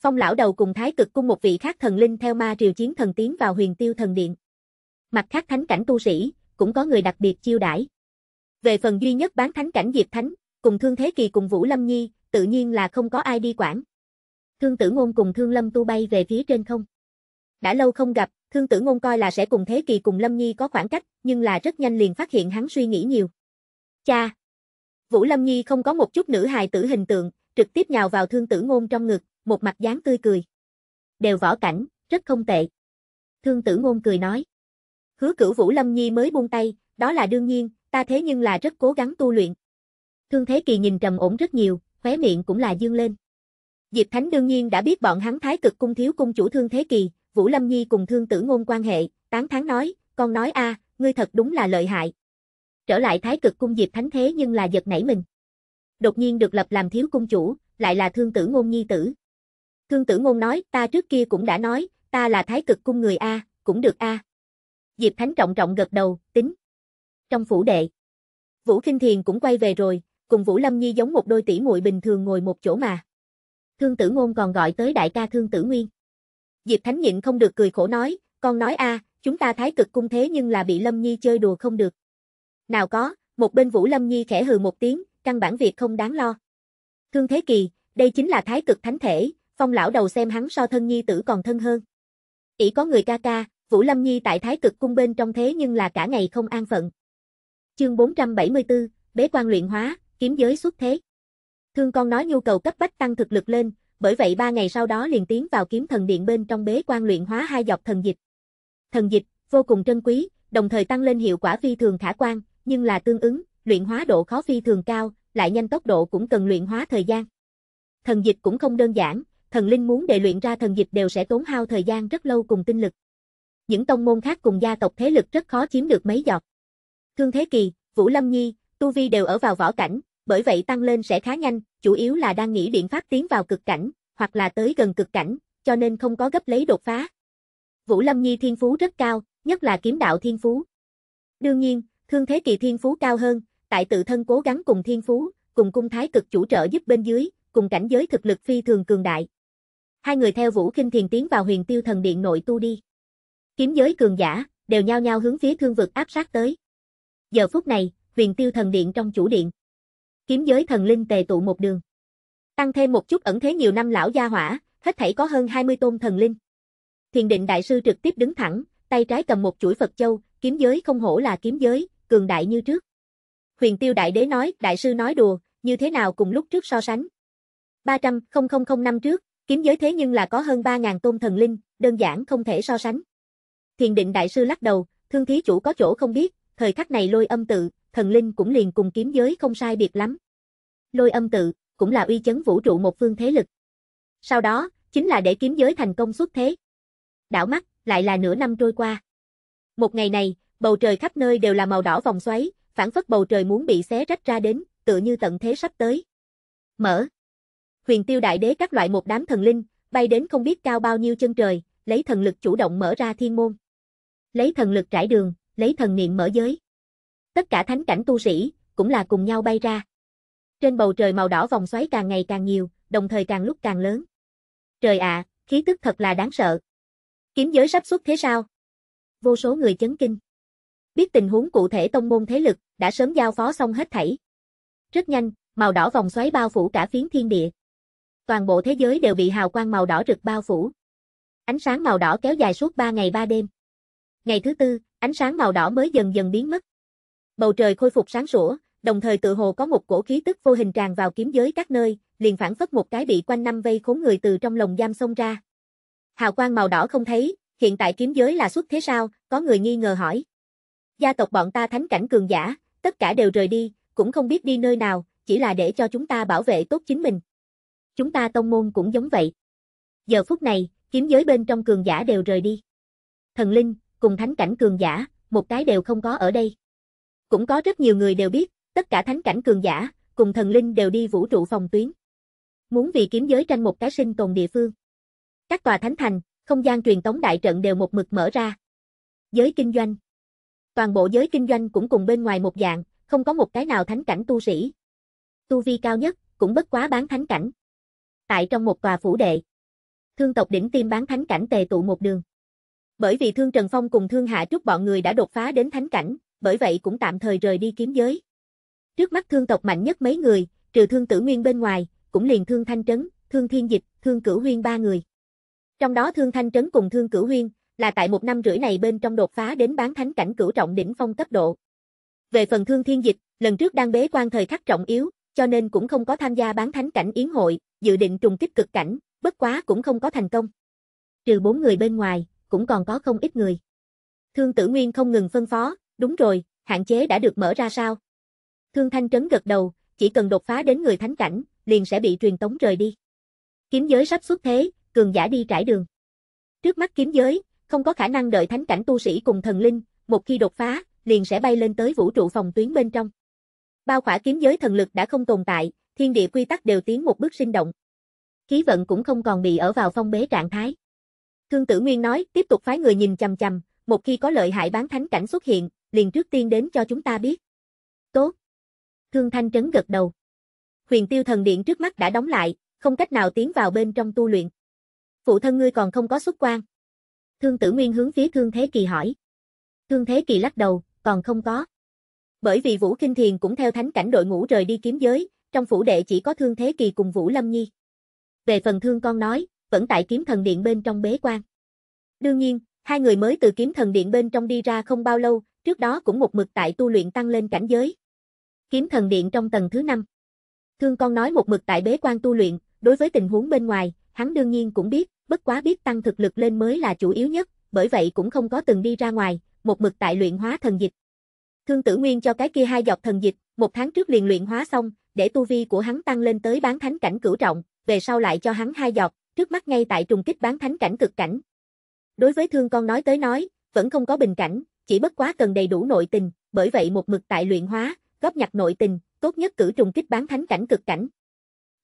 Speaker 1: Phong lão đầu cùng thái cực cung một vị khác thần linh theo ma triều chiến thần tiến vào huyền tiêu thần điện. Mặt khác thánh cảnh tu sĩ, cũng có người đặc biệt chiêu đãi. Về phần duy nhất bán thánh cảnh Diệp Thánh, cùng Thương Thế Kỳ cùng Vũ Lâm Nhi, tự nhiên là không có ai đi quản. Thương Tử Ngôn cùng Thương Lâm Tu bay về phía trên không. Đã lâu không gặp, Thương Tử Ngôn coi là sẽ cùng Thế Kỳ cùng Lâm Nhi có khoảng cách, nhưng là rất nhanh liền phát hiện hắn suy nghĩ nhiều. Cha! Vũ Lâm Nhi không có một chút nữ hài tử hình tượng, trực tiếp nhào vào Thương Tử Ngôn trong ngực, một mặt dáng tươi cười. Đều võ cảnh, rất không tệ. Thương Tử Ngôn cười nói. Hứa cửu Vũ Lâm Nhi mới buông tay, đó là đương nhiên, ta thế nhưng là rất cố gắng tu luyện. Thương Thế Kỳ nhìn trầm ổn rất nhiều, khóe miệng cũng là dương lên. Diệp Thánh đương nhiên đã biết bọn hắn thái cực cung thiếu cung chủ Thương Thế Kỳ, Vũ Lâm Nhi cùng Thương Tử Ngôn quan hệ, tán thán nói, con nói a, ngươi thật đúng là lợi hại. Trở lại thái cực cung Diệp Thánh thế nhưng là giật nảy mình. Đột nhiên được lập làm thiếu cung chủ, lại là Thương Tử Ngôn Nhi tử. Thương Tử Ngôn nói, ta trước kia cũng đã nói, ta là thái cực cung người A, cũng được A. Diệp Thánh trọng trọng gật đầu, tính trong phủ đệ. Vũ Kinh Thiền cũng quay về rồi, cùng Vũ Lâm Nhi giống một đôi tỷ muội bình thường ngồi một chỗ mà. Thương Tử Ngôn còn gọi tới đại ca Thương Tử Nguyên. Diệp Thánh nhịn không được cười khổ nói, con nói a, à, chúng ta thái cực cung thế nhưng là bị Lâm Nhi chơi đùa không được. Nào có, một bên Vũ Lâm Nhi khẽ hừ một tiếng, căn bản việc không đáng lo. Thương Thế Kỳ, đây chính là thái cực thánh thể, phong lão đầu xem hắn so thân nhi tử còn thân hơn. Chỉ có người ca ca, Vũ Lâm Nhi tại thái cực cung bên trong thế nhưng là cả ngày không an phận. Chương 474, Bế quan luyện hóa, kiếm giới xuất thế. Thương con nói nhu cầu cấp bách tăng thực lực lên, bởi vậy ba ngày sau đó liền tiến vào kiếm thần điện bên trong bế quan luyện hóa hai dọc thần dịch. Thần dịch, vô cùng trân quý, đồng thời tăng lên hiệu quả phi thường khả quan, nhưng là tương ứng, luyện hóa độ khó phi thường cao, lại nhanh tốc độ cũng cần luyện hóa thời gian. Thần dịch cũng không đơn giản, thần linh muốn để luyện ra thần dịch đều sẽ tốn hao thời gian rất lâu cùng tinh lực. Những tông môn khác cùng gia tộc thế lực rất khó chiếm được mấy giọt. Thương Thế Kỳ, Vũ Lâm Nhi, Tu Vi đều ở vào võ cảnh, bởi vậy tăng lên sẽ khá nhanh, chủ yếu là đang nghĩ biện pháp tiến vào cực cảnh, hoặc là tới gần cực cảnh, cho nên không có gấp lấy đột phá. Vũ Lâm Nhi thiên phú rất cao, nhất là kiếm đạo thiên phú. Đương nhiên, Thương Thế Kỳ thiên phú cao hơn, tại tự thân cố gắng cùng thiên phú, cùng cung thái cực chủ trợ giúp bên dưới, cùng cảnh giới thực lực phi thường cường đại. Hai người theo Vũ Kinh Thiền tiến vào huyền tiêu thần điện nội tu đi. Kiếm giới cường giả, đều nhao nhao hướng phía thương vực áp sát tới. Giờ phút này, huyền tiêu thần điện trong chủ điện. Kiếm giới thần linh tề tụ một đường. Tăng thêm một chút ẩn thế nhiều năm lão gia hỏa, hết thảy có hơn 20 tôn thần linh. Thiền định đại sư trực tiếp đứng thẳng, tay trái cầm một chuỗi Phật châu, kiếm giới không hổ là kiếm giới, cường đại như trước. Huyền tiêu đại đế nói, đại sư nói đùa, như thế nào cùng lúc trước so sánh. 300, 000 năm trước, kiếm giới thế nhưng là có hơn 3.000 tôn thần linh, đơn giản không thể so sánh. Thiền định đại sư lắc đầu, thương thí chủ có chỗ không biết, thời khắc này lôi âm tự, thần linh cũng liền cùng kiếm giới không sai biệt lắm. Lôi âm tự, cũng là uy chấn vũ trụ một phương thế lực. Sau đó, chính là để kiếm giới thành công xuất thế. Đảo mắt, lại là nửa năm trôi qua. Một ngày này, bầu trời khắp nơi đều là màu đỏ vòng xoáy, phản phất bầu trời muốn bị xé rách ra đến, tựa như tận thế sắp tới. Mở. Huyền tiêu đại đế các loại một đám thần linh, bay đến không biết cao bao nhiêu chân trời, lấy thần lực chủ động mở ra thiên môn. Lấy thần lực trải đường, lấy thần niệm mở giới. Tất cả thánh cảnh tu sĩ, cũng là cùng nhau bay ra. Trên bầu trời màu đỏ vòng xoáy càng ngày càng nhiều, đồng thời càng lúc càng lớn. Trời ạ, à, khí tức thật là đáng sợ. Kiếm giới sắp xuất thế sao? Vô số người chấn kinh. Biết tình huống cụ thể tông môn thế lực, đã sớm giao phó xong hết thảy. Rất nhanh, màu đỏ vòng xoáy bao phủ cả phiến thiên địa. Toàn bộ thế giới đều bị hào quang màu đỏ rực bao phủ. Ánh sáng màu đỏ kéo dài suốt 3 ngày 3 đêm. Ngày thứ tư, ánh sáng màu đỏ mới dần dần biến mất. Bầu trời khôi phục sáng sủa, đồng thời tự hồ có một cổ khí tức vô hình tràn vào kiếm giới các nơi, liền phản phất một cái bị quanh năm vây khốn người từ trong lồng giam xông ra. Hào quang màu đỏ không thấy, hiện tại kiếm giới là xuất thế sao, có người nghi ngờ hỏi. Gia tộc bọn ta thánh cảnh cường giả, tất cả đều rời đi, cũng không biết đi nơi nào, chỉ là để cho chúng ta bảo vệ tốt chính mình. Chúng ta tông môn cũng giống vậy. Giờ phút này, kiếm giới bên trong cường giả đều rời đi. Thần linh, cùng thánh cảnh cường giả, một cái đều không có ở đây. Cũng có rất nhiều người đều biết, tất cả thánh cảnh cường giả, cùng thần linh đều đi vũ trụ phòng tuyến. Muốn vì kiếm giới tranh một cái sinh tồn địa phương. Các tòa thánh thành, không gian truyền tống đại trận đều một mực mở ra. Giới kinh doanh. Toàn bộ giới kinh doanh cũng cùng bên ngoài một dạng, không có một cái nào thánh cảnh tu sĩ. Tu vi cao nhất, cũng bất quá bán thánh cảnh. Tại trong một tòa phủ đệ. Thương tộc đỉnh tim bán thánh cảnh tề tụ một đường. Bởi vì Thương Trần Phong cùng Thương Hạ Trúc bọn người đã đột phá đến thánh cảnh, bởi vậy cũng tạm thời rời đi kiếm giới. Trước mắt thương tộc mạnh nhất mấy người, trừ thương tử nguyên bên ngoài, cũng liền thương thanh trấn, thương thiên dịch, thương cửu huyên ba người. Trong đó thương thanh trấn cùng thương cửu huyên, là tại một năm rưỡi này bên trong đột phá đến bán thánh cảnh cửu trọng đỉnh phong cấp độ. Về phần thương thiên dịch, lần trước đang bế quan thời khắc trọng yếu, cho nên cũng không có tham gia bán thánh cảnh yến hội, dự định trùng kích cực cảnh, bất quá cũng không có thành công. Trừ bốn người bên ngoài, cũng còn có không ít người. Thương Tử Nguyên không ngừng phân phó, đúng rồi, hạn chế đã được mở ra sao? Thương Thanh Trấn gật đầu, chỉ cần đột phá đến người thánh cảnh, liền sẽ bị truyền tống rời đi. Kiếm giới sắp xuất thế, cường giả đi trải đường. Trước mắt kiếm giới, không có khả năng đợi thánh cảnh tu sĩ cùng thần linh, một khi đột phá, liền sẽ bay lên tới vũ trụ phòng tuyến bên trong. Bao khỏa kiếm giới thần lực đã không tồn tại, thiên địa quy tắc đều tiến một bước sinh động. Khí vận cũng không còn bị ở vào phong bế trạng thái. Thương Tử Nguyên nói, tiếp tục phái người nhìn chằm chằm, một khi có lợi hại bán thánh cảnh xuất hiện, liền trước tiên đến cho chúng ta biết. Tốt. Thương Thanh Trấn gật đầu. Huyền Tiêu Thần Điện trước mắt đã đóng lại, không cách nào tiến vào bên trong tu luyện. Phụ thân ngươi còn không có xuất quan. Thương Tử Nguyên hướng phía Thương Thế Kỳ hỏi. Thương Thế Kỳ lắc đầu, còn không có. Bởi vì Vũ Kinh Thiền cũng theo thánh cảnh đội ngũ rời đi kiếm giới, trong phủ đệ chỉ có Thương Thế Kỳ cùng Vũ Lâm Nhi. Về phần thương con nói, vẫn tại kiếm thần điện bên trong bế quan. Đương nhiên, hai người mới từ kiếm thần điện bên trong đi ra không bao lâu, trước đó cũng một mực tại tu luyện tăng lên cảnh giới. Kiếm thần điện trong tầng thứ 5. Thương con nói một mực tại bế quan tu luyện, đối với tình huống bên ngoài, hắn đương nhiên cũng biết, bất quá biết tăng thực lực lên mới là chủ yếu nhất, bởi vậy cũng không có từng đi ra ngoài, một mực tại luyện hóa thần dịch. Thương tử nguyên cho cái kia hai giọt thần dịch, một tháng trước liền luyện hóa xong, để tu vi của hắn tăng lên tới bán thánh cảnh cửu trọng, về sau lại cho hắn hai giọt trước mắt ngay tại trùng kích bán thánh cảnh cực cảnh. Đối với thương con nói tới nói, vẫn không có bình cảnh, chỉ bất quá cần đầy đủ nội tình, bởi vậy một mực tại luyện hóa, góp nhặt nội tình, tốt nhất cử trùng kích bán thánh cảnh cực cảnh.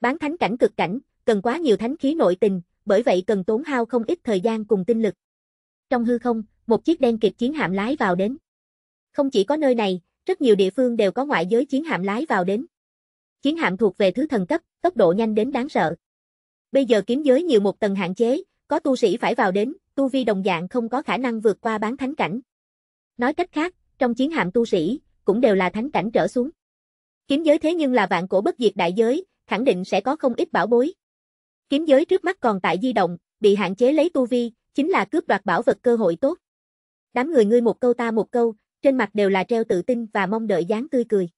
Speaker 1: Bán thánh cảnh cực cảnh, cần quá nhiều thánh khí nội tình, bởi vậy cần tốn hao không ít thời gian cùng tinh lực. Trong hư không, một chiếc đen kịp chiến hạm lái vào đến. Không chỉ có nơi này, rất nhiều địa phương đều có ngoại giới chiến hạm lái vào đến. Chiến hạm thuộc về thứ thần cấp, tốc độ nhanh đến đáng sợ. Bây giờ kiếm giới nhiều một tầng hạn chế, có tu sĩ phải vào đến, tu vi đồng dạng không có khả năng vượt qua bán thánh cảnh. Nói cách khác, trong chiến hạm tu sĩ, cũng đều là thánh cảnh trở xuống. Kiếm giới thế nhưng là vạn cổ bất diệt đại giới, khẳng định sẽ có không ít bảo bối. Kiếm giới trước mắt còn tại di động, bị hạn chế lấy tu vi, chính là cướp đoạt bảo vật cơ hội tốt. Đám người ngươi một câu ta một câu, trên mặt đều là treo tự tin và mong đợi dáng tươi cười.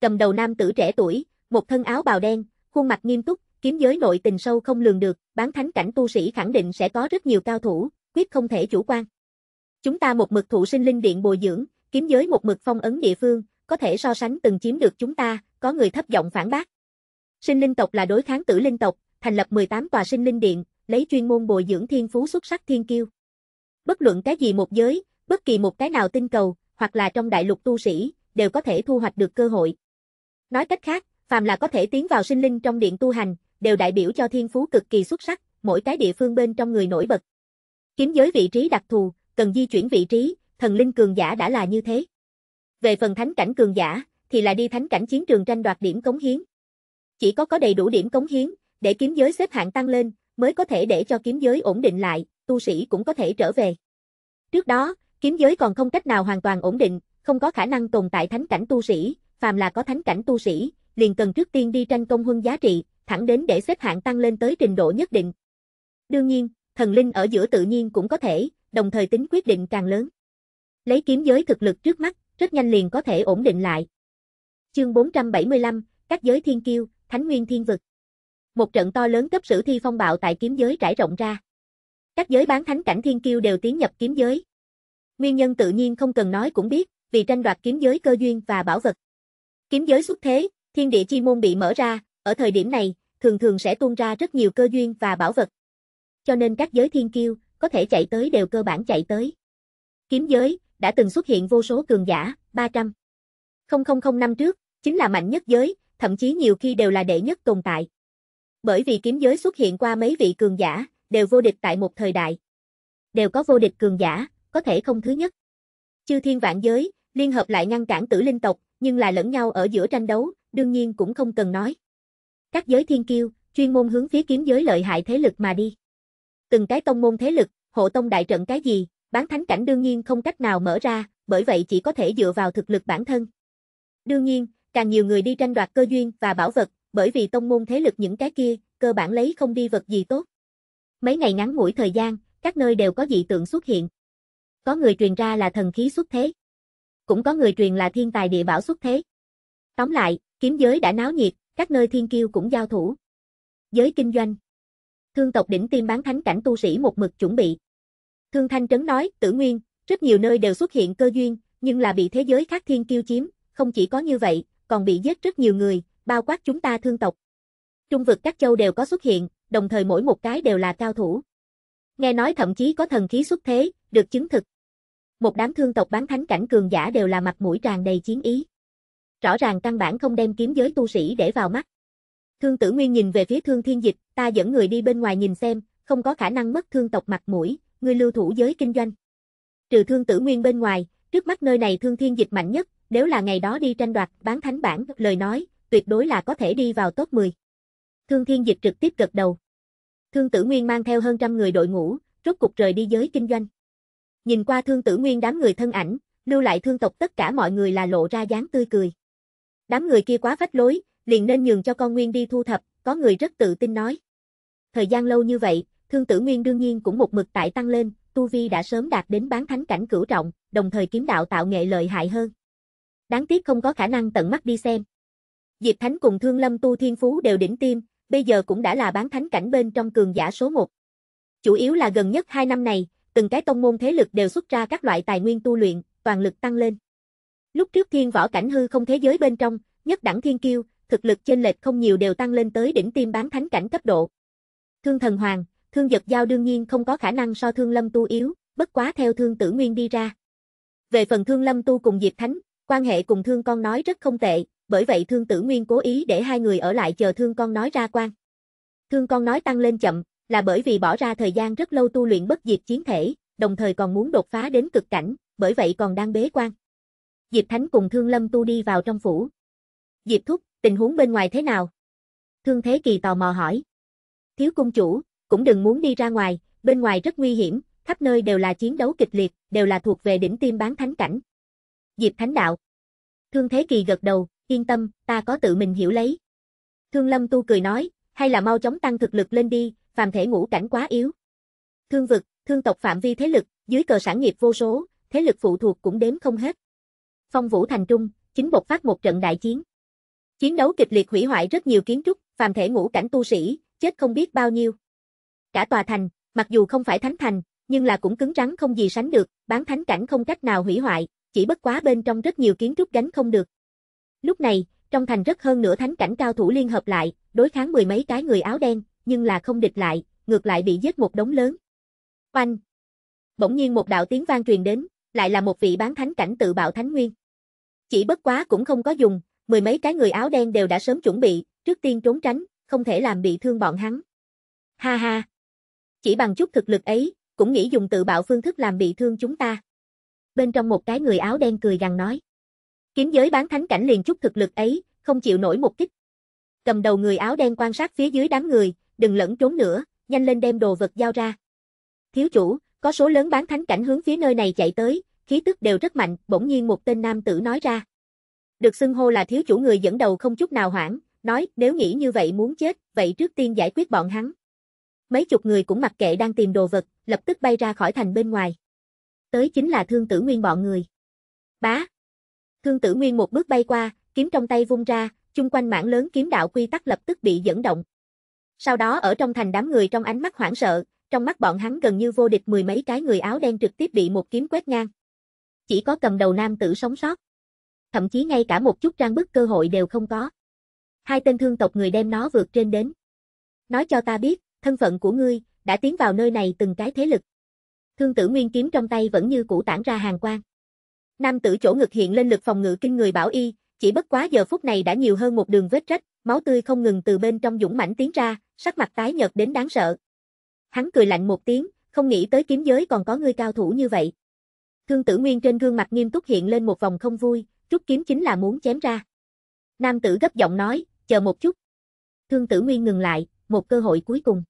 Speaker 1: Cầm đầu nam tử trẻ tuổi, một thân áo bào đen, khuôn mặt nghiêm túc, kiếm giới nội tình sâu không lường được, bán thánh cảnh tu sĩ khẳng định sẽ có rất nhiều cao thủ, quyết không thể chủ quan. Chúng ta một mực thụ sinh linh điện bồi dưỡng, kiếm giới một mực phong ấn địa phương, có thể so sánh từng chiếm được chúng ta, có người thấp giọng phản bác. Sinh linh tộc là đối kháng tử linh tộc, thành lập 18 tòa sinh linh điện, lấy chuyên môn bồi dưỡng thiên phú xuất sắc thiên kiêu. Bất luận cái gì một giới, bất kỳ một cái nào tinh cầu, hoặc là trong đại lục tu sĩ, đều có thể thu hoạch được cơ hội. Nói cách khác, phàm là có thể tiến vào sinh linh trong điện tu hành, đều đại biểu cho thiên phú cực kỳ xuất sắc, mỗi cái địa phương bên trong người nổi bật. Kiếm giới vị trí đặc thù, cần di chuyển vị trí, thần linh cường giả đã là như thế. Về phần thánh cảnh cường giả, thì là đi thánh cảnh chiến trường tranh đoạt điểm cống hiến. Chỉ có có đầy đủ điểm cống hiến, để kiếm giới xếp hạng tăng lên, mới có thể để cho kiếm giới ổn định lại, tu sĩ cũng có thể trở về. Trước đó, kiếm giới còn không cách nào hoàn toàn ổn định, không có khả năng tồn tại thánh cảnh tu sĩ, phàm là có thánh cảnh tu sĩ, liền cần trước tiên đi tranh công huân giá trị, thẳng đến để xếp hạng tăng lên tới trình độ nhất định. Đương nhiên, thần linh ở giữa tự nhiên cũng có thể, đồng thời tính quyết định càng lớn. Lấy kiếm giới thực lực trước mắt, rất nhanh liền có thể ổn định lại. Chương 475, các giới thiên kiêu, Thánh Nguyên Thiên Vực. Một trận to lớn cấp sử thi phong bạo tại kiếm giới trải rộng ra. Các giới bán thánh cảnh thiên kiêu đều tiến nhập kiếm giới. Nguyên nhân tự nhiên không cần nói cũng biết, vì tranh đoạt kiếm giới cơ duyên và bảo vật. Kiếm giới xuất thế, thiên địa chi môn bị mở ra, ở thời điểm này, thường thường sẽ tuôn ra rất nhiều cơ duyên và bảo vật. Cho nên các giới thiên kiêu, có thể chạy tới đều cơ bản chạy tới. Kiếm giới, đã từng xuất hiện vô số cường giả, 300. 000 năm trước, chính là mạnh nhất giới, thậm chí nhiều khi đều là đệ nhất tồn tại. Bởi vì kiếm giới xuất hiện qua mấy vị cường giả, đều vô địch tại một thời đại. Đều có vô địch cường giả, có thể không thứ nhất. Chư thiên vạn giới, liên hợp lại ngăn cản tử linh tộc, nhưng là lẫn nhau ở giữa tranh đấu, đương nhiên cũng không cần nói các giới thiên kiêu, chuyên môn hướng phía kiếm giới lợi hại thế lực mà đi. Từng cái tông môn thế lực, hộ tông đại trận cái gì, bán thánh cảnh đương nhiên không cách nào mở ra, bởi vậy chỉ có thể dựa vào thực lực bản thân. Đương nhiên, càng nhiều người đi tranh đoạt cơ duyên và bảo vật, bởi vì tông môn thế lực những cái kia, cơ bản lấy không đi vật gì tốt. Mấy ngày ngắn ngủi thời gian, các nơi đều có dị tượng xuất hiện. Có người truyền ra là thần khí xuất thế. Cũng có người truyền là thiên tài địa bảo xuất thế. Tóm lại, kiếm giới đã náo nhiệt, các nơi thiên kiêu cũng giao thủ. Giới kinh doanh. Thương tộc đỉnh tiêm bán thánh cảnh tu sĩ một mực chuẩn bị. Thương Thanh Trấn nói, tử nguyên, rất nhiều nơi đều xuất hiện cơ duyên, nhưng là bị thế giới khác thiên kiêu chiếm, không chỉ có như vậy, còn bị giết rất nhiều người, bao quát chúng ta thương tộc. Trung vực các châu đều có xuất hiện, đồng thời mỗi một cái đều là cao thủ. Nghe nói thậm chí có thần khí xuất thế, được chứng thực. Một đám thương tộc bán thánh cảnh cường giả đều là mặt mũi tràn đầy chiến ý rõ ràng căn bản không đem kiếm giới tu sĩ để vào mắt. Thương tử nguyên nhìn về phía thương thiên dịch, ta dẫn người đi bên ngoài nhìn xem, không có khả năng mất thương tộc mặt mũi, ngươi lưu thủ giới kinh doanh. Trừ thương tử nguyên bên ngoài, trước mắt nơi này thương thiên dịch mạnh nhất, nếu là ngày đó đi tranh đoạt bán thánh bản, lời nói, tuyệt đối là có thể đi vào top 10. Thương thiên dịch trực tiếp gật đầu. Thương tử nguyên mang theo hơn trăm người đội ngũ, rốt cục rời đi giới kinh doanh. Nhìn qua thương tử nguyên đám người thân ảnh, lưu lại thương tộc tất cả mọi người là lộ ra dáng tươi cười. Đám người kia quá phách lối, liền nên nhường cho con Nguyên đi thu thập, có người rất tự tin nói. Thời gian lâu như vậy, thương tử Nguyên đương nhiên cũng một mực tại tăng lên, Tu Vi đã sớm đạt đến bán thánh cảnh cửu trọng, đồng thời kiếm đạo tạo nghệ lợi hại hơn. Đáng tiếc không có khả năng tận mắt đi xem. Diệp Thánh cùng Thương Lâm Tu Thiên Phú đều đỉnh tim, bây giờ cũng đã là bán thánh cảnh bên trong cường giả số 1. Chủ yếu là gần nhất 2 năm này, từng cái tông môn thế lực đều xuất ra các loại tài nguyên tu luyện, toàn lực tăng lên. Lúc trước thiên võ cảnh hư không thế giới bên trong, nhất đẳng thiên kiêu, thực lực chênh lệch không nhiều đều tăng lên tới đỉnh tiêm bán thánh cảnh cấp độ. Thương thần hoàng, thương giật giao đương nhiên không có khả năng so thương lâm tu yếu, bất quá theo thương tử nguyên đi ra. Về phần thương lâm tu cùng diệt Thánh, quan hệ cùng thương con nói rất không tệ, bởi vậy thương tử nguyên cố ý để hai người ở lại chờ thương con nói ra quan. Thương con nói tăng lên chậm, là bởi vì bỏ ra thời gian rất lâu tu luyện bất diệt chiến thể, đồng thời còn muốn đột phá đến cực cảnh, bởi vậy còn đang bế quan. Diệp Thánh cùng Thương Lâm Tu đi vào trong phủ. Diệp Thúc, tình huống bên ngoài thế nào? Thương Thế Kỳ tò mò hỏi. Thiếu cung chủ, cũng đừng muốn đi ra ngoài, bên ngoài rất nguy hiểm, khắp nơi đều là chiến đấu kịch liệt, đều là thuộc về đỉnh tim bán thánh cảnh. Diệp Thánh đạo. Thương Thế Kỳ gật đầu, yên tâm, ta có tự mình hiểu lấy. Thương Lâm Tu cười nói, hay là mau chóng tăng thực lực lên đi, phàm thể ngũ cảnh quá yếu. Thương vực, thương tộc phạm vi thế lực, dưới cờ sản nghiệp vô số, thế lực phụ thuộc cũng đếm không hết phong vũ thành trung, chính bộc phát một trận đại chiến. Chiến đấu kịch liệt hủy hoại rất nhiều kiến trúc, phàm thể ngũ cảnh tu sĩ, chết không biết bao nhiêu. Cả tòa thành, mặc dù không phải thánh thành, nhưng là cũng cứng rắn không gì sánh được, bán thánh cảnh không cách nào hủy hoại, chỉ bất quá bên trong rất nhiều kiến trúc gánh không được. Lúc này, trong thành rất hơn nửa thánh cảnh cao thủ liên hợp lại, đối kháng mười mấy cái người áo đen, nhưng là không địch lại, ngược lại bị giết một đống lớn. Oanh! Bỗng nhiên một đạo tiếng vang truyền đến, lại là một vị bán thánh cảnh tự bạo thánh nguyên. Chỉ bất quá cũng không có dùng, mười mấy cái người áo đen đều đã sớm chuẩn bị, trước tiên trốn tránh, không thể làm bị thương bọn hắn. Ha ha! Chỉ bằng chút thực lực ấy, cũng nghĩ dùng tự bạo phương thức làm bị thương chúng ta. Bên trong một cái người áo đen cười gằn nói. Kiếm giới bán thánh cảnh liền chút thực lực ấy, không chịu nổi một kích. Cầm đầu người áo đen quan sát phía dưới đám người, đừng lẫn trốn nữa, nhanh lên đem đồ vật giao ra. Thiếu chủ, có số lớn bán thánh cảnh hướng phía nơi này chạy tới, khí tức đều rất mạnh, bỗng nhiên một tên nam tử nói ra. Được xưng hô là thiếu chủ người dẫn đầu không chút nào hoảng, nói nếu nghĩ như vậy muốn chết, vậy trước tiên giải quyết bọn hắn. Mấy chục người cũng mặc kệ đang tìm đồ vật, lập tức bay ra khỏi thành bên ngoài. Tới chính là thương tử nguyên bọn người. Bá. Thương tử nguyên một bước bay qua, kiếm trong tay vung ra, chung quanh mảng lớn kiếm đạo quy tắc lập tức bị dẫn động. Sau đó ở trong thành đám người trong ánh mắt hoảng sợ, trong mắt bọn hắn gần như vô địch mười mấy cái người áo đen trực tiếp bị một kiếm quét ngang. Chỉ có cầm đầu nam tử sống sót. Thậm chí ngay cả một chút trang bức cơ hội đều không có. Hai tên thương tộc người đem nó vượt trên đến. Nói cho ta biết, thân phận của ngươi, đã tiến vào nơi này từng cái thế lực. Thương tử nguyên kiếm trong tay vẫn như cũ tản ra hàng quang. Nam tử chỗ ngực hiện lên lực phòng ngự kinh người bảo y, chỉ bất quá giờ phút này đã nhiều hơn một đường vết rách, máu tươi không ngừng từ bên trong dũng mãnh tiến ra, sắc mặt tái nhợt đến đáng sợ. Hắn cười lạnh một tiếng, không nghĩ tới kiếm giới còn có người cao thủ như vậy. Thương tử nguyên trên gương mặt nghiêm túc hiện lên một vòng không vui, rút kiếm chính là muốn chém ra. Nam tử gấp giọng nói, chờ một chút. Thương tử nguyên ngừng lại, một cơ hội cuối cùng.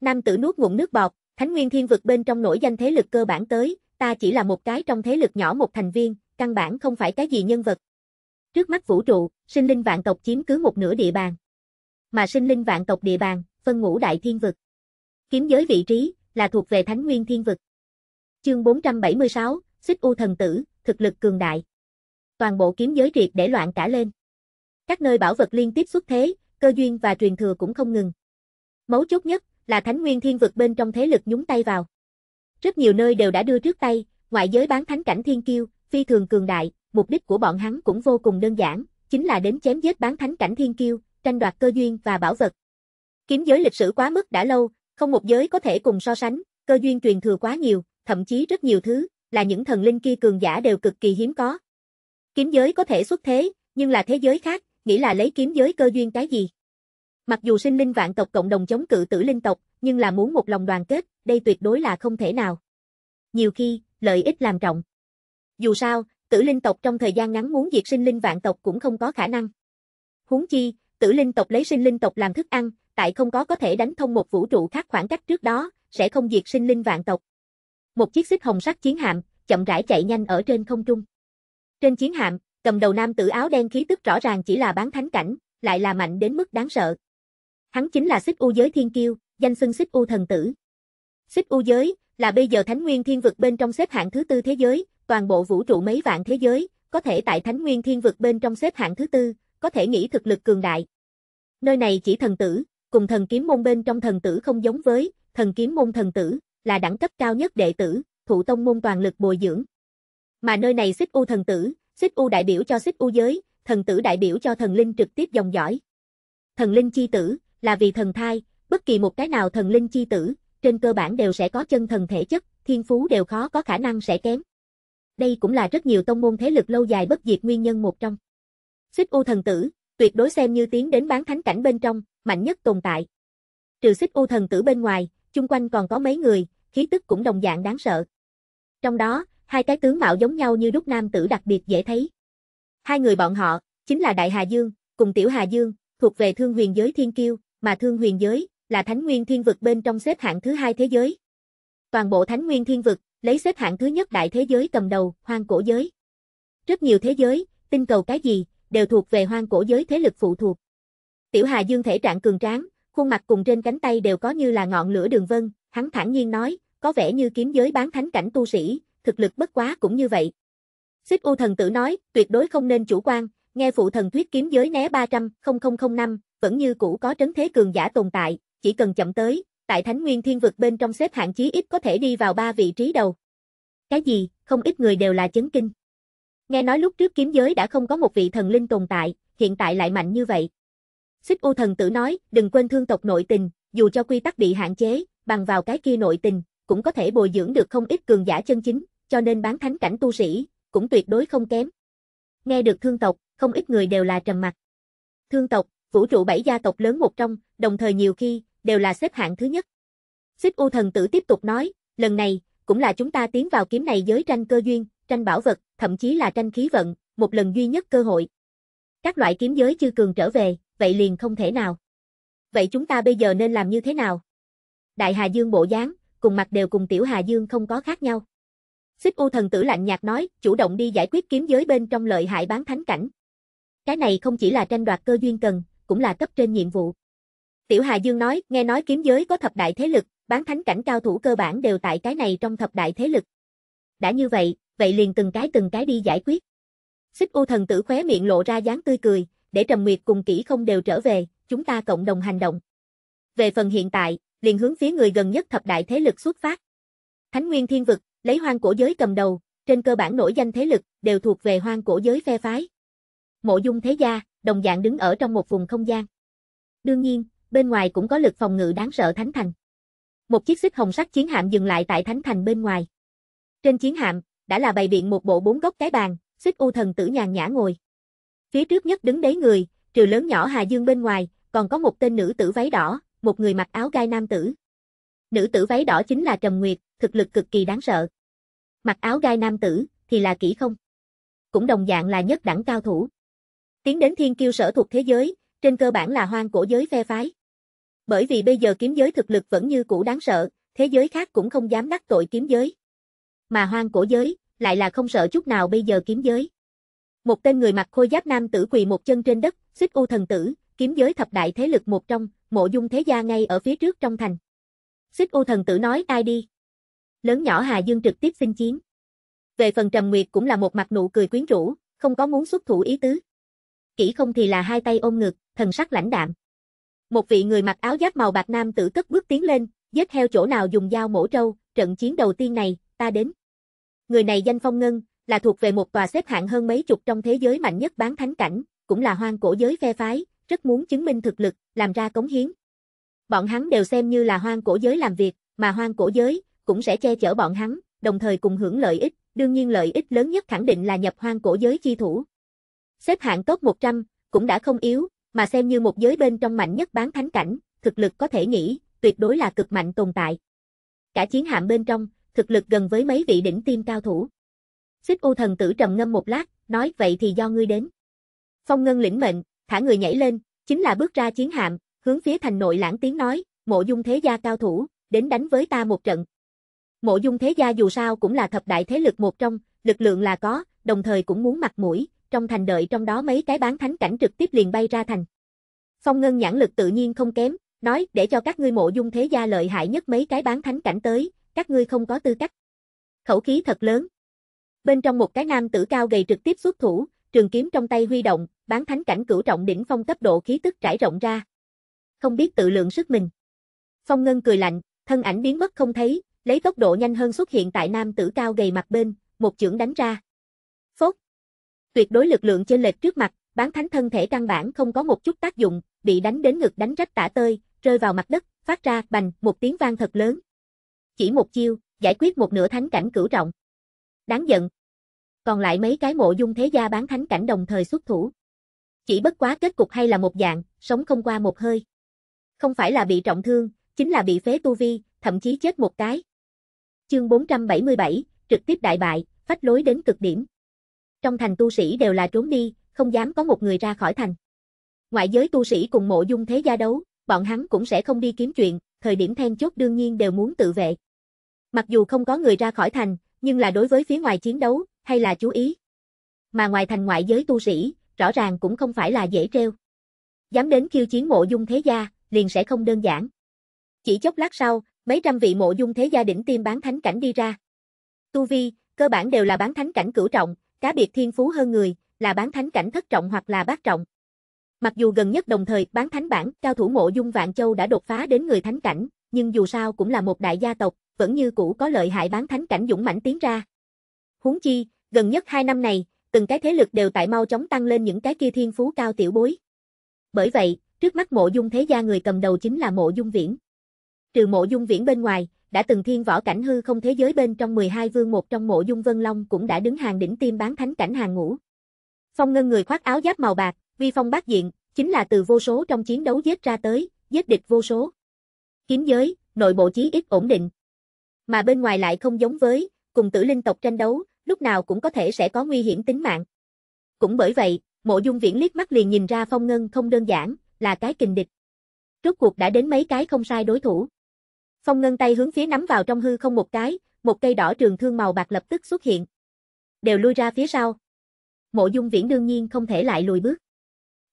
Speaker 1: Nam tử nuốt ngụm nước bọt, thánh nguyên thiên vực bên trong nổi danh thế lực cơ bản tới, ta chỉ là một cái trong thế lực nhỏ một thành viên, căn bản không phải cái gì nhân vật. Trước mắt vũ trụ, sinh linh vạn tộc chiếm cứ một nửa địa bàn. Mà sinh linh vạn tộc địa bàn, phân ngũ đại thiên vực. Kiếm giới vị trí, là thuộc về thánh nguyên thiên vực. Chương 476, xích u thần tử, thực lực cường đại. Toàn bộ kiếm giới triệt để loạn cả lên. Các nơi bảo vật liên tiếp xuất thế, cơ duyên và truyền thừa cũng không ngừng. Mấu chốt nhất là Thánh Nguyên Thiên vực bên trong thế lực nhúng tay vào. Rất nhiều nơi đều đã đưa trước tay, ngoại giới bán thánh cảnh thiên kiêu, phi thường cường đại, mục đích của bọn hắn cũng vô cùng đơn giản, chính là đến chém giết bán thánh cảnh thiên kiêu, tranh đoạt cơ duyên và bảo vật. Kiếm giới lịch sử quá mức đã lâu, không một giới có thể cùng so sánh, cơ duyên truyền thừa quá nhiều, thậm chí rất nhiều thứ, là những thần linh kia cường giả đều cực kỳ hiếm có. Kiếm giới có thể xuất thế, nhưng là thế giới khác, nghĩ là lấy kiếm giới cơ duyên cái gì. Mặc dù sinh linh vạn tộc cộng đồng chống cự tử linh tộc, nhưng là muốn một lòng đoàn kết, đây tuyệt đối là không thể nào. Nhiều khi, lợi ích làm trọng. Dù sao, tử linh tộc trong thời gian ngắn muốn diệt sinh linh vạn tộc cũng không có khả năng. Huống chi, tử linh tộc lấy sinh linh tộc làm thức ăn, tại không có có thể đánh thông một vũ trụ khác khoảng cách trước đó, sẽ không diệt sinh linh vạn tộc một chiếc xích hồng sắc chiến hạm, chậm rãi chạy nhanh ở trên không trung. Trên chiến hạm, cầm đầu nam tử áo đen khí tức rõ ràng chỉ là bán thánh cảnh, lại là mạnh đến mức đáng sợ. Hắn chính là Xích U giới thiên kiêu, danh xưng Xích U thần tử. Xích U giới là bây giờ Thánh Nguyên Thiên vực bên trong xếp hạng thứ tư thế giới, toàn bộ vũ trụ mấy vạn thế giới, có thể tại Thánh Nguyên Thiên vực bên trong xếp hạng thứ tư, có thể nghĩ thực lực cường đại. Nơi này chỉ thần tử, cùng thần kiếm môn bên trong thần tử không giống với, thần kiếm môn thần tử, là đẳng cấp cao nhất đệ tử, thụ tông môn toàn lực bồi dưỡng. Mà nơi này xích u thần tử, xích u đại biểu cho xích u giới, thần tử đại biểu cho thần linh trực tiếp dòng dõi. Thần linh chi tử, là vì thần thai, bất kỳ một cái nào thần linh chi tử, trên cơ bản đều sẽ có chân thần thể chất, thiên phú đều khó có khả năng sẽ kém. Đây cũng là rất nhiều tông môn thế lực lâu dài bất diệt nguyên nhân một trong. Xích U thần tử, tuyệt đối xem như tiến đến bán thánh cảnh bên trong, mạnh nhất tồn tại. Trừ Xích U thần tử bên ngoài, chung quanh còn có mấy người, khí tức cũng đồng dạng đáng sợ. Trong đó, hai cái tướng mạo giống nhau như đúc nam tử đặc biệt dễ thấy. Hai người bọn họ, chính là Đại Hà Dương, cùng Tiểu Hà Dương, thuộc về thương huyền giới thiên kiêu, mà thương huyền giới, là thánh nguyên thiên vực bên trong xếp hạng thứ hai thế giới. Toàn bộ thánh nguyên thiên vực, lấy xếp hạng thứ nhất đại thế giới cầm đầu, hoang cổ giới. Rất nhiều thế giới, tinh cầu cái gì, đều thuộc về hoang cổ giới thế lực phụ thuộc. Tiểu Hà Dương thể trạng cường tráng, khuôn mặt cùng trên cánh tay đều có như là ngọn lửa đường vân, hắn thản nhiên nói, có vẻ như kiếm giới bán thánh cảnh tu sĩ, thực lực bất quá cũng như vậy. Xích U thần tử nói, tuyệt đối không nên chủ quan, nghe phụ thần thuyết kiếm giới né 300, 0005, vẫn như cũ có trấn thế cường giả tồn tại, chỉ cần chậm tới, tại Thánh Nguyên Thiên vực bên trong xếp hạng chí ít có thể đi vào ba vị trí đầu. Cái gì, không ít người đều là chấn kinh. Nghe nói lúc trước kiếm giới đã không có một vị thần linh tồn tại, hiện tại lại mạnh như vậy. Xích U thần tử nói, đừng quên thương tộc nội tình, dù cho quy tắc bị hạn chế, bằng vào cái kia nội tình, cũng có thể bồi dưỡng được không ít cường giả chân chính, cho nên bán thánh cảnh tu sĩ, cũng tuyệt đối không kém. Nghe được thương tộc, không ít người đều là trầm mặt. Thương tộc, vũ trụ bảy gia tộc lớn một trong, đồng thời nhiều khi, đều là xếp hạng thứ nhất. Xích U thần tử tiếp tục nói, lần này, cũng là chúng ta tiến vào kiếm này giới tranh cơ duyên, tranh bảo vật, thậm chí là tranh khí vận, một lần duy nhất cơ hội. Các loại kiếm giới chư cường trở về, vậy liền không thể nào. Vậy chúng ta bây giờ nên làm như thế nào? Đại Hà Dương bộ dáng, cùng mặt đều cùng Tiểu Hà Dương không có khác nhau. Xích U thần tử lạnh nhạt nói, chủ động đi giải quyết kiếm giới bên trong lợi hại bán thánh cảnh. Cái này không chỉ là tranh đoạt cơ duyên cần, cũng là cấp trên nhiệm vụ. Tiểu Hà Dương nói, nghe nói kiếm giới có thập đại thế lực, bán thánh cảnh cao thủ cơ bản đều tại cái này trong thập đại thế lực. Đã như vậy, vậy liền từng cái từng cái đi giải quyết. Xích U thần tử khóe miệng lộ ra dáng tươi cười, để Trầm Nguyệt cùng kỹ không đều trở về, chúng ta cộng đồng hành động. Về phần hiện tại, liền hướng phía người gần nhất thập đại thế lực xuất phát. Thánh Nguyên Thiên Vực, lấy hoang cổ giới cầm đầu, trên cơ bản nổi danh thế lực, đều thuộc về hoang cổ giới phe phái. Mộ dung thế gia, đồng dạng đứng ở trong một vùng không gian. Đương nhiên, bên ngoài cũng có lực phòng ngự đáng sợ Thánh Thành. Một chiếc xích hồng sắc chiến hạm dừng lại tại Thánh Thành bên ngoài. Trên chiến hạm, đã là bày biện một bộ bốn góc cái bàn, xích u thần tử nhàn nhã ngồi. Phía trước nhất đứng đấy người, trừ lớn nhỏ Hà Dương bên ngoài, còn có một tên nữ tử váy đỏ, một người mặc áo gai nam tử. Nữ tử váy đỏ chính là Trầm Nguyệt, thực lực cực kỳ đáng sợ. Mặc áo gai nam tử, thì là kỹ không. Cũng đồng dạng là nhất đẳng cao thủ. Tiến đến thiên kiêu sở thuộc thế giới, trên cơ bản là hoang cổ giới phe phái. Bởi vì bây giờ kiếm giới thực lực vẫn như cũ đáng sợ, thế giới khác cũng không dám đắc tội kiếm giới. Mà hoang cổ giới, lại là không sợ chút nào bây giờ kiếm giới. Một tên người mặc khôi giáp nam tử quỳ một chân trên đất, xích u thần tử, kiếm giới thập đại thế lực một trong, mộ dung thế gia ngay ở phía trước trong thành. Xích u thần tử nói ai đi. Lớn nhỏ Hà Dương trực tiếp xin chiến. Về phần Trầm Nguyệt cũng là một mặt nụ cười quyến rũ, không có muốn xuất thủ ý tứ. Kỹ không thì là hai tay ôm ngực, thần sắc lãnh đạm. Một vị người mặc áo giáp màu bạc nam tử cất bước tiến lên, giết heo chỗ nào dùng dao mổ trâu, trận chiến đầu tiên này, ta đến. Người này danh Phong Ngân, là thuộc về một tòa xếp hạng hơn mấy chục trong thế giới mạnh nhất bán thánh cảnh, cũng là hoang cổ giới phe phái, rất muốn chứng minh thực lực, làm ra cống hiến. Bọn hắn đều xem như là hoang cổ giới làm việc, mà hoang cổ giới cũng sẽ che chở bọn hắn, đồng thời cùng hưởng lợi ích, đương nhiên lợi ích lớn nhất khẳng định là nhập hoang cổ giới chi thủ. Xếp hạng top 100 cũng đã không yếu, mà xem như một giới bên trong mạnh nhất bán thánh cảnh, thực lực có thể nghĩ, tuyệt đối là cực mạnh tồn tại. Cả chiến hạm bên trong, thực lực gần với mấy vị đỉnh tiêm cao thủ. Xích U thần tử trầm ngâm một lát, nói vậy thì do ngươi đến. Phong Ngân lĩnh mệnh, thả người nhảy lên, chính là bước ra chiến hạm, hướng phía thành nội lãng tiếng nói, mộ dung thế gia cao thủ, đến đánh với ta một trận. Mộ dung thế gia dù sao cũng là thập đại thế lực một trong, lực lượng là có, đồng thời cũng muốn mặt mũi, trong thành đợi trong đó mấy cái bán thánh cảnh trực tiếp liền bay ra thành. Phong Ngân nhãn lực tự nhiên không kém, nói để cho các ngươi mộ dung thế gia lợi hại nhất mấy cái bán thánh cảnh tới, các ngươi không có tư cách. Khẩu khí thật lớn, Bên trong một cái nam tử cao gầy trực tiếp xuất thủ, trường kiếm trong tay huy động, bán thánh cảnh cửu trọng đỉnh phong cấp độ khí tức trải rộng ra. Không biết tự lượng sức mình. Phong Ngân cười lạnh, thân ảnh biến mất không thấy, lấy tốc độ nhanh hơn xuất hiện tại nam tử cao gầy mặt bên, một chưởng đánh ra. Phốt. Tuyệt đối lực lượng trên lệch trước mặt, bán thánh thân thể căn bản không có một chút tác dụng, bị đánh đến ngực đánh rách tả tơi, rơi vào mặt đất, phát ra bành một tiếng vang thật lớn. Chỉ một chiêu, giải quyết một nửa thánh cảnh cửu trọng. Đáng giận, còn lại mấy cái mộ dung thế gia bán thánh cảnh đồng thời xuất thủ. Chỉ bất quá kết cục hay là một dạng, sống không qua một hơi. Không phải là bị trọng thương, chính là bị phế tu vi, thậm chí chết một cái. Chương 477, trực tiếp đại bại, phách lối đến cực điểm. Trong thành tu sĩ đều là trốn đi, không dám có một người ra khỏi thành. Ngoại giới tu sĩ cùng mộ dung thế gia đấu, bọn hắn cũng sẽ không đi kiếm chuyện, thời điểm then chốt đương nhiên đều muốn tự vệ. Mặc dù không có người ra khỏi thành, nhưng là đối với phía ngoài chiến đấu, hay là chú ý. Mà ngoài thành ngoại giới tu sĩ, rõ ràng cũng không phải là dễ treo. Dám đến khiêu chiến mộ dung thế gia, liền sẽ không đơn giản. Chỉ chốc lát sau, mấy trăm vị mộ dung thế gia đỉnh tiêm bán thánh cảnh đi ra. Tu vi, cơ bản đều là bán thánh cảnh cửu trọng, cá biệt thiên phú hơn người, là bán thánh cảnh thất trọng hoặc là bát trọng. Mặc dù gần nhất đồng thời bán thánh bản, cao thủ mộ dung vạn châu đã đột phá đến người thánh cảnh, nhưng dù sao cũng là một đại gia tộc, vẫn như cũ có lợi hại bán thánh cảnh dũng mãnh tiến ra. Huống chi, Gần nhất hai năm này, từng cái thế lực đều tại mau chóng tăng lên những cái kia thiên phú cao tiểu bối. Bởi vậy, trước mắt mộ dung thế gia người cầm đầu chính là mộ dung viễn. Trừ mộ dung viễn bên ngoài, đã từng thiên võ cảnh hư không thế giới bên trong 12 vương một trong mộ dung vân long cũng đã đứng hàng đỉnh tiêm bán thánh cảnh hàng ngũ. Phong ngân người khoác áo giáp màu bạc, vi phong bát diện, chính là từ vô số trong chiến đấu giết ra tới, giết địch vô số. Kiếm giới, nội bộ chí ít ổn định. Mà bên ngoài lại không giống với, cùng tử linh tộc tranh đấu, lúc nào cũng có thể sẽ có nguy hiểm tính mạng. Cũng bởi vậy, mộ dung viễn liếc mắt liền nhìn ra phong ngân không đơn giản, là cái kình địch. Rốt cuộc đã đến mấy cái không sai đối thủ. Phong ngân tay hướng phía nắm vào trong hư không một cái, một cây đỏ trường thương màu bạc lập tức xuất hiện. Đều lui ra phía sau. Mộ dung viễn đương nhiên không thể lại lùi bước.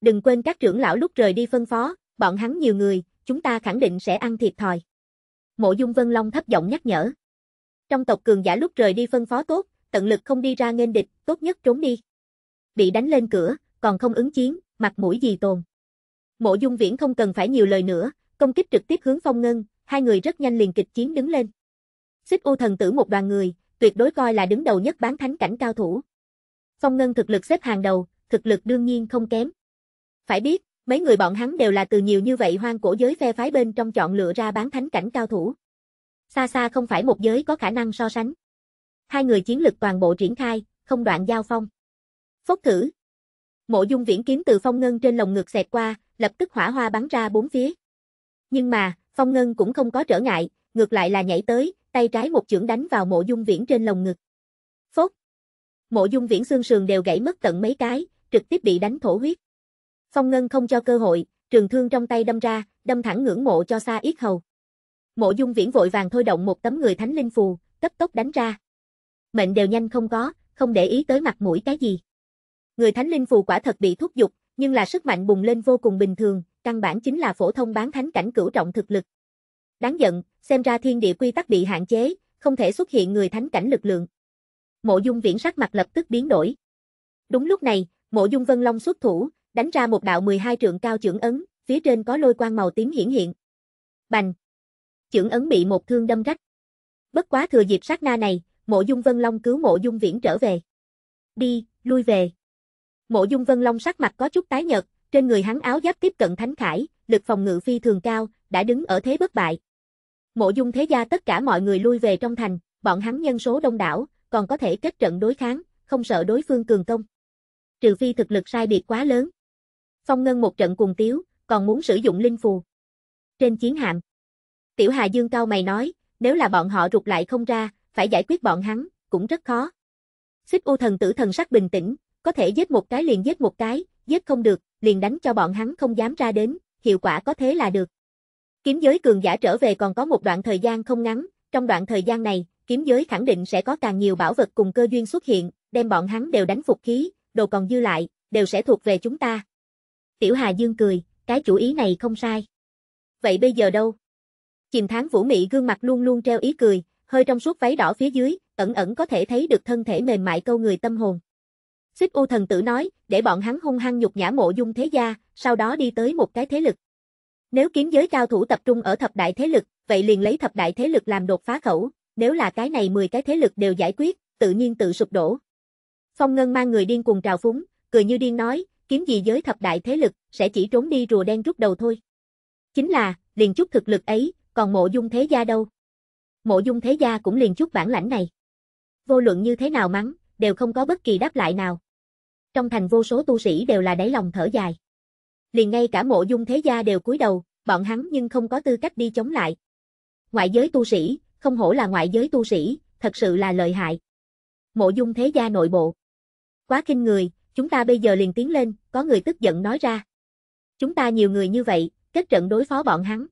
Speaker 1: Đừng quên các trưởng lão lúc rời đi phân phó, bọn hắn nhiều người, chúng ta khẳng định sẽ ăn thiệt thòi. Mộ dung vân long thấp giọng nhắc nhở. Trong tộc cường giả lúc rời đi phân phó tốt, tận lực không đi ra nghênh địch, tốt nhất trốn đi. Bị đánh lên cửa, còn không ứng chiến, mặt mũi gì tồn. Mộ Dung Viễn không cần phải nhiều lời nữa, công kích trực tiếp hướng Phong Ngân, hai người rất nhanh liền kịch chiến đứng lên. Xích U thần tử một đoàn người, tuyệt đối coi là đứng đầu nhất bán thánh cảnh cao thủ. Phong Ngân thực lực xếp hàng đầu, thực lực đương nhiên không kém. Phải biết, mấy người bọn hắn đều là từ nhiều như vậy hoang cổ giới phe phái bên trong chọn lựa ra bán thánh cảnh cao thủ. Xa xa không phải một giới có khả năng so sánh. Hai người chiến lực toàn bộ triển khai, không đoạn giao phong. Phốc thử. Mộ Dung Viễn kiếm từ Phong Ngân trên lồng ngực xẹt qua, lập tức hỏa hoa bắn ra bốn phía. Nhưng mà, Phong Ngân cũng không có trở ngại, ngược lại là nhảy tới, tay trái một chưởng đánh vào Mộ Dung Viễn trên lồng ngực. Phốc. Mộ Dung Viễn xương sườn đều gãy mất tận mấy cái, trực tiếp bị đánh thổ huyết. Phong Ngân không cho cơ hội, trường thương trong tay đâm ra, đâm thẳng ngưỡng mộ cho xa yết hầu. Mộ Dung Viễn vội vàng thôi động một tấm người thánh linh phù, cấp tốc đánh ra mệnh đều nhanh không có, không để ý tới mặt mũi cái gì. Người thánh linh phù quả thật bị thúc giục, nhưng là sức mạnh bùng lên vô cùng bình thường, căn bản chính là phổ thông bán thánh cảnh cửu trọng thực lực. Đáng giận, xem ra thiên địa quy tắc bị hạn chế, không thể xuất hiện người thánh cảnh lực lượng. Mộ Dung Viễn sắc mặt lập tức biến đổi. Đúng lúc này, Mộ Dung Vân Long xuất thủ, đánh ra một đạo 12 trượng cao trưởng ấn, phía trên có lôi quang màu tím hiển hiện. Bành! trưởng ấn bị một thương đâm rách. Bất quá thừa dịp sát na này, Mộ Dung Vân Long cứu Mộ Dung Viễn trở về. Đi, lui về. Mộ Dung Vân Long sắc mặt có chút tái nhợt, trên người hắn áo giáp tiếp cận thánh khải, lực phòng ngự phi thường cao, đã đứng ở thế bất bại. Mộ Dung thế gia tất cả mọi người lui về trong thành, bọn hắn nhân số đông đảo, còn có thể kết trận đối kháng, không sợ đối phương cường công. Trừ phi thực lực sai biệt quá lớn. Phong Ngân một trận cùng tiếu, còn muốn sử dụng linh phù. Trên chiến hạm, Tiểu Hà Dương cao mày nói, nếu là bọn họ rụt lại không ra, phải giải quyết bọn hắn, cũng rất khó. Xích U thần tử thần sắc bình tĩnh, có thể giết một cái liền giết một cái, giết không được, liền đánh cho bọn hắn không dám ra đến, hiệu quả có thế là được. Kiếm giới cường giả trở về còn có một đoạn thời gian không ngắn, trong đoạn thời gian này, kiếm giới khẳng định sẽ có càng nhiều bảo vật cùng cơ duyên xuất hiện, đem bọn hắn đều đánh phục khí, đồ còn dư lại, đều sẽ thuộc về chúng ta. Tiểu Hà Dương cười, cái chủ ý này không sai. Vậy bây giờ đâu? Chìm tháng Vũ Mỹ gương mặt luôn luôn treo ý cười, hơi trong suốt váy đỏ phía dưới, ẩn ẩn có thể thấy được thân thể mềm mại câu người tâm hồn. Xích U thần tử nói, để bọn hắn hung hăng nhục nhã mộ dung thế gia, sau đó đi tới một cái thế lực. Nếu kiếm giới cao thủ tập trung ở thập đại thế lực, vậy liền lấy thập đại thế lực làm đột phá khẩu, nếu là cái này 10 cái thế lực đều giải quyết, tự nhiên tự sụp đổ. Phong Ngân mang người điên cùng trào phúng, cười như điên nói, kiếm gì giới thập đại thế lực, sẽ chỉ trốn đi rùa đen rút đầu thôi. Chính là, liền chút thực lực ấy, còn mộ dung thế gia đâu mộ dung thế gia cũng liền chút bản lãnh này. Vô luận như thế nào mắng, đều không có bất kỳ đáp lại nào. Trong thành vô số tu sĩ đều là đáy lòng thở dài. Liền ngay cả mộ dung thế gia đều cúi đầu, bọn hắn nhưng không có tư cách đi chống lại. Ngoại giới tu sĩ, không hổ là ngoại giới tu sĩ, thật sự là lợi hại. Mộ dung thế gia nội bộ. Quá kinh người, chúng ta bây giờ liền tiến lên, có người tức giận nói ra. Chúng ta nhiều người như vậy, kết trận đối phó bọn hắn.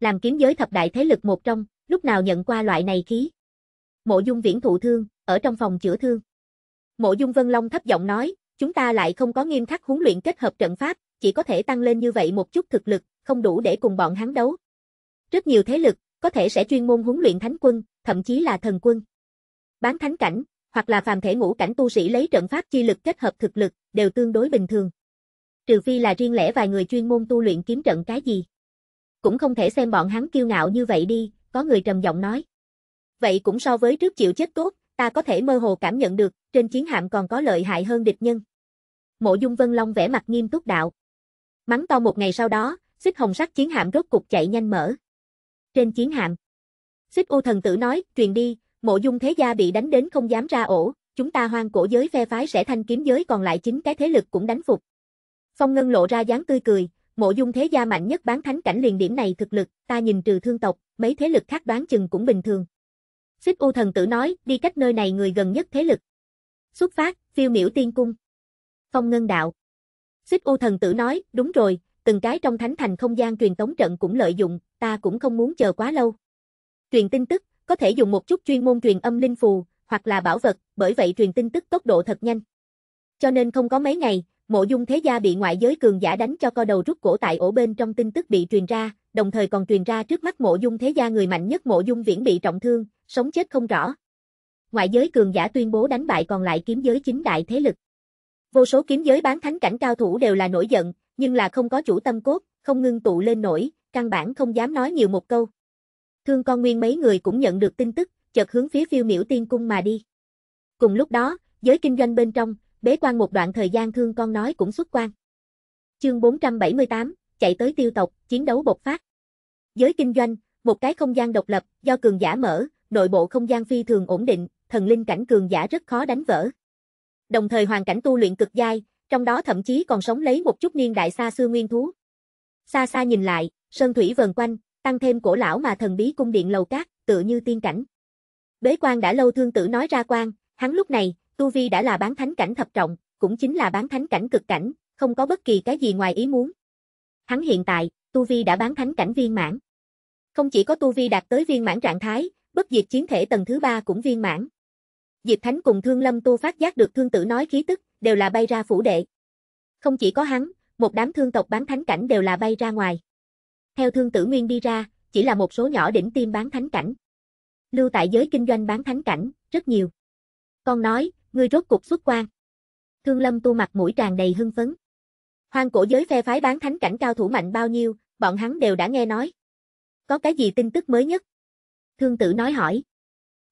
Speaker 1: Làm kiếm giới thập đại thế lực một trong, lúc nào nhận qua loại này khí. Mộ Dung Viễn thụ thương, ở trong phòng chữa thương. Mộ Dung Vân Long thấp giọng nói, chúng ta lại không có nghiêm khắc huấn luyện kết hợp trận pháp, chỉ có thể tăng lên như vậy một chút thực lực, không đủ để cùng bọn hắn đấu. Rất nhiều thế lực, có thể sẽ chuyên môn huấn luyện thánh quân, thậm chí là thần quân. Bán thánh cảnh, hoặc là phàm thể ngũ cảnh tu sĩ lấy trận pháp chi lực kết hợp thực lực, đều tương đối bình thường. Trừ phi là riêng lẻ vài người chuyên môn tu luyện kiếm trận cái gì. Cũng không thể xem bọn hắn kiêu ngạo như vậy đi, có người trầm giọng nói. Vậy cũng so với trước chịu chết tốt, ta có thể mơ hồ cảm nhận được, trên chiến hạm còn có lợi hại hơn địch nhân. Mộ Dung Vân Long vẻ mặt nghiêm túc đạo. Mắng to một ngày sau đó, xích hồng sắc chiến hạm rốt cục chạy nhanh mở. Trên chiến hạm, xích u thần tử nói, truyền đi, mộ dung thế gia bị đánh đến không dám ra ổ, chúng ta hoang cổ giới phe phái sẽ thanh kiếm giới còn lại chính cái thế lực cũng đánh phục. Phong Ngân lộ ra dáng tươi cười, Mộ dung thế gia mạnh nhất bán thánh cảnh liền điểm này thực lực, ta nhìn trừ thương tộc, mấy thế lực khác đoán chừng cũng bình thường. Xích U thần tử nói, đi cách nơi này người gần nhất thế lực. Xuất phát, phiêu miểu tiên cung. Phong ngân đạo. Xích U thần tử nói, đúng rồi, từng cái trong thánh thành không gian truyền tống trận cũng lợi dụng, ta cũng không muốn chờ quá lâu. Truyền tin tức, có thể dùng một chút chuyên môn truyền âm linh phù, hoặc là bảo vật, bởi vậy truyền tin tức tốc độ thật nhanh. Cho nên không có mấy ngày, Mộ dung thế gia bị ngoại giới cường giả đánh cho co đầu rút cổ tại ổ bên trong tin tức bị truyền ra, đồng thời còn truyền ra trước mắt mộ dung thế gia người mạnh nhất mộ dung viễn bị trọng thương, sống chết không rõ. Ngoại giới cường giả tuyên bố đánh bại còn lại kiếm giới chính đại thế lực. Vô số kiếm giới bán thánh cảnh cao thủ đều là nổi giận, nhưng là không có chủ tâm cốt, không ngưng tụ lên nổi, căn bản không dám nói nhiều một câu. Thương con nguyên mấy người cũng nhận được tin tức, chợt hướng phía phiêu miểu tiên cung mà đi. Cùng lúc đó, giới kinh doanh bên trong, bế quan một đoạn thời gian thương con nói cũng xuất quan. Chương 478, chạy tới tiêu tộc, chiến đấu bộc phát. Giới kinh doanh, một cái không gian độc lập, do cường giả mở, nội bộ không gian phi thường ổn định, thần linh cảnh cường giả rất khó đánh vỡ. Đồng thời hoàn cảnh tu luyện cực dai, trong đó thậm chí còn sống lấy một chút niên đại xa xưa nguyên thú. Xa xa nhìn lại, sơn thủy vần quanh, tăng thêm cổ lão mà thần bí cung điện lầu cát, tựa như tiên cảnh. Bế quan đã lâu thương tử nói ra quan, hắn lúc này, Tu Vi đã là bán thánh cảnh thập trọng, cũng chính là bán thánh cảnh cực cảnh, không có bất kỳ cái gì ngoài ý muốn. Hắn hiện tại, Tu Vi đã bán thánh cảnh viên mãn. Không chỉ có Tu Vi đạt tới viên mãn trạng thái, bất diệt chiến thể tầng thứ ba cũng viên mãn. Diệp Thánh cùng Thương Lâm Tu phát giác được thương tử nói khí tức, đều là bay ra phủ đệ. Không chỉ có hắn, một đám thương tộc bán thánh cảnh đều là bay ra ngoài. Theo thương tử nguyên đi ra, chỉ là một số nhỏ đỉnh tim bán thánh cảnh. Lưu tại giới kinh doanh bán thánh cảnh, rất nhiều. Con nói, ngươi rốt cục xuất quan. Thương Lâm tu mặt mũi tràn đầy hưng phấn. Hoang cổ giới phe phái bán thánh cảnh cao thủ mạnh bao nhiêu, bọn hắn đều đã nghe nói. Có cái gì tin tức mới nhất? Thương tử nói hỏi.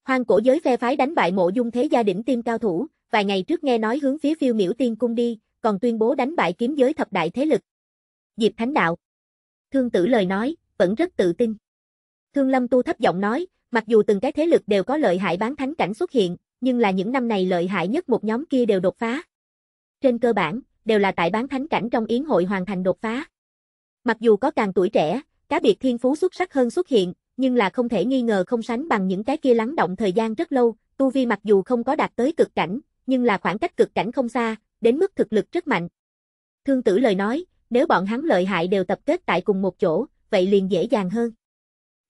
Speaker 1: Hoang cổ giới phe phái đánh bại mộ dung thế gia đỉnh tiêm cao thủ, vài ngày trước nghe nói hướng phía phiêu miểu tiên cung đi, còn tuyên bố đánh bại kiếm giới thập đại thế lực. Diệp Thánh Đạo. Thương tử lời nói, vẫn rất tự tin. Thương Lâm Tu thấp giọng nói, mặc dù từng cái thế lực đều có lợi hại bán thánh cảnh xuất hiện, nhưng là những năm này lợi hại nhất một nhóm kia đều đột phá. Trên cơ bản, đều là tại bán thánh cảnh trong yến hội hoàn thành đột phá. Mặc dù có càng tuổi trẻ, cá biệt thiên phú xuất sắc hơn xuất hiện, nhưng là không thể nghi ngờ không sánh bằng những cái kia lắng động thời gian rất lâu, tu vi mặc dù không có đạt tới cực cảnh, nhưng là khoảng cách cực cảnh không xa, đến mức thực lực rất mạnh. Thương tử lời nói, nếu bọn hắn lợi hại đều tập kết tại cùng một chỗ, vậy liền dễ dàng hơn.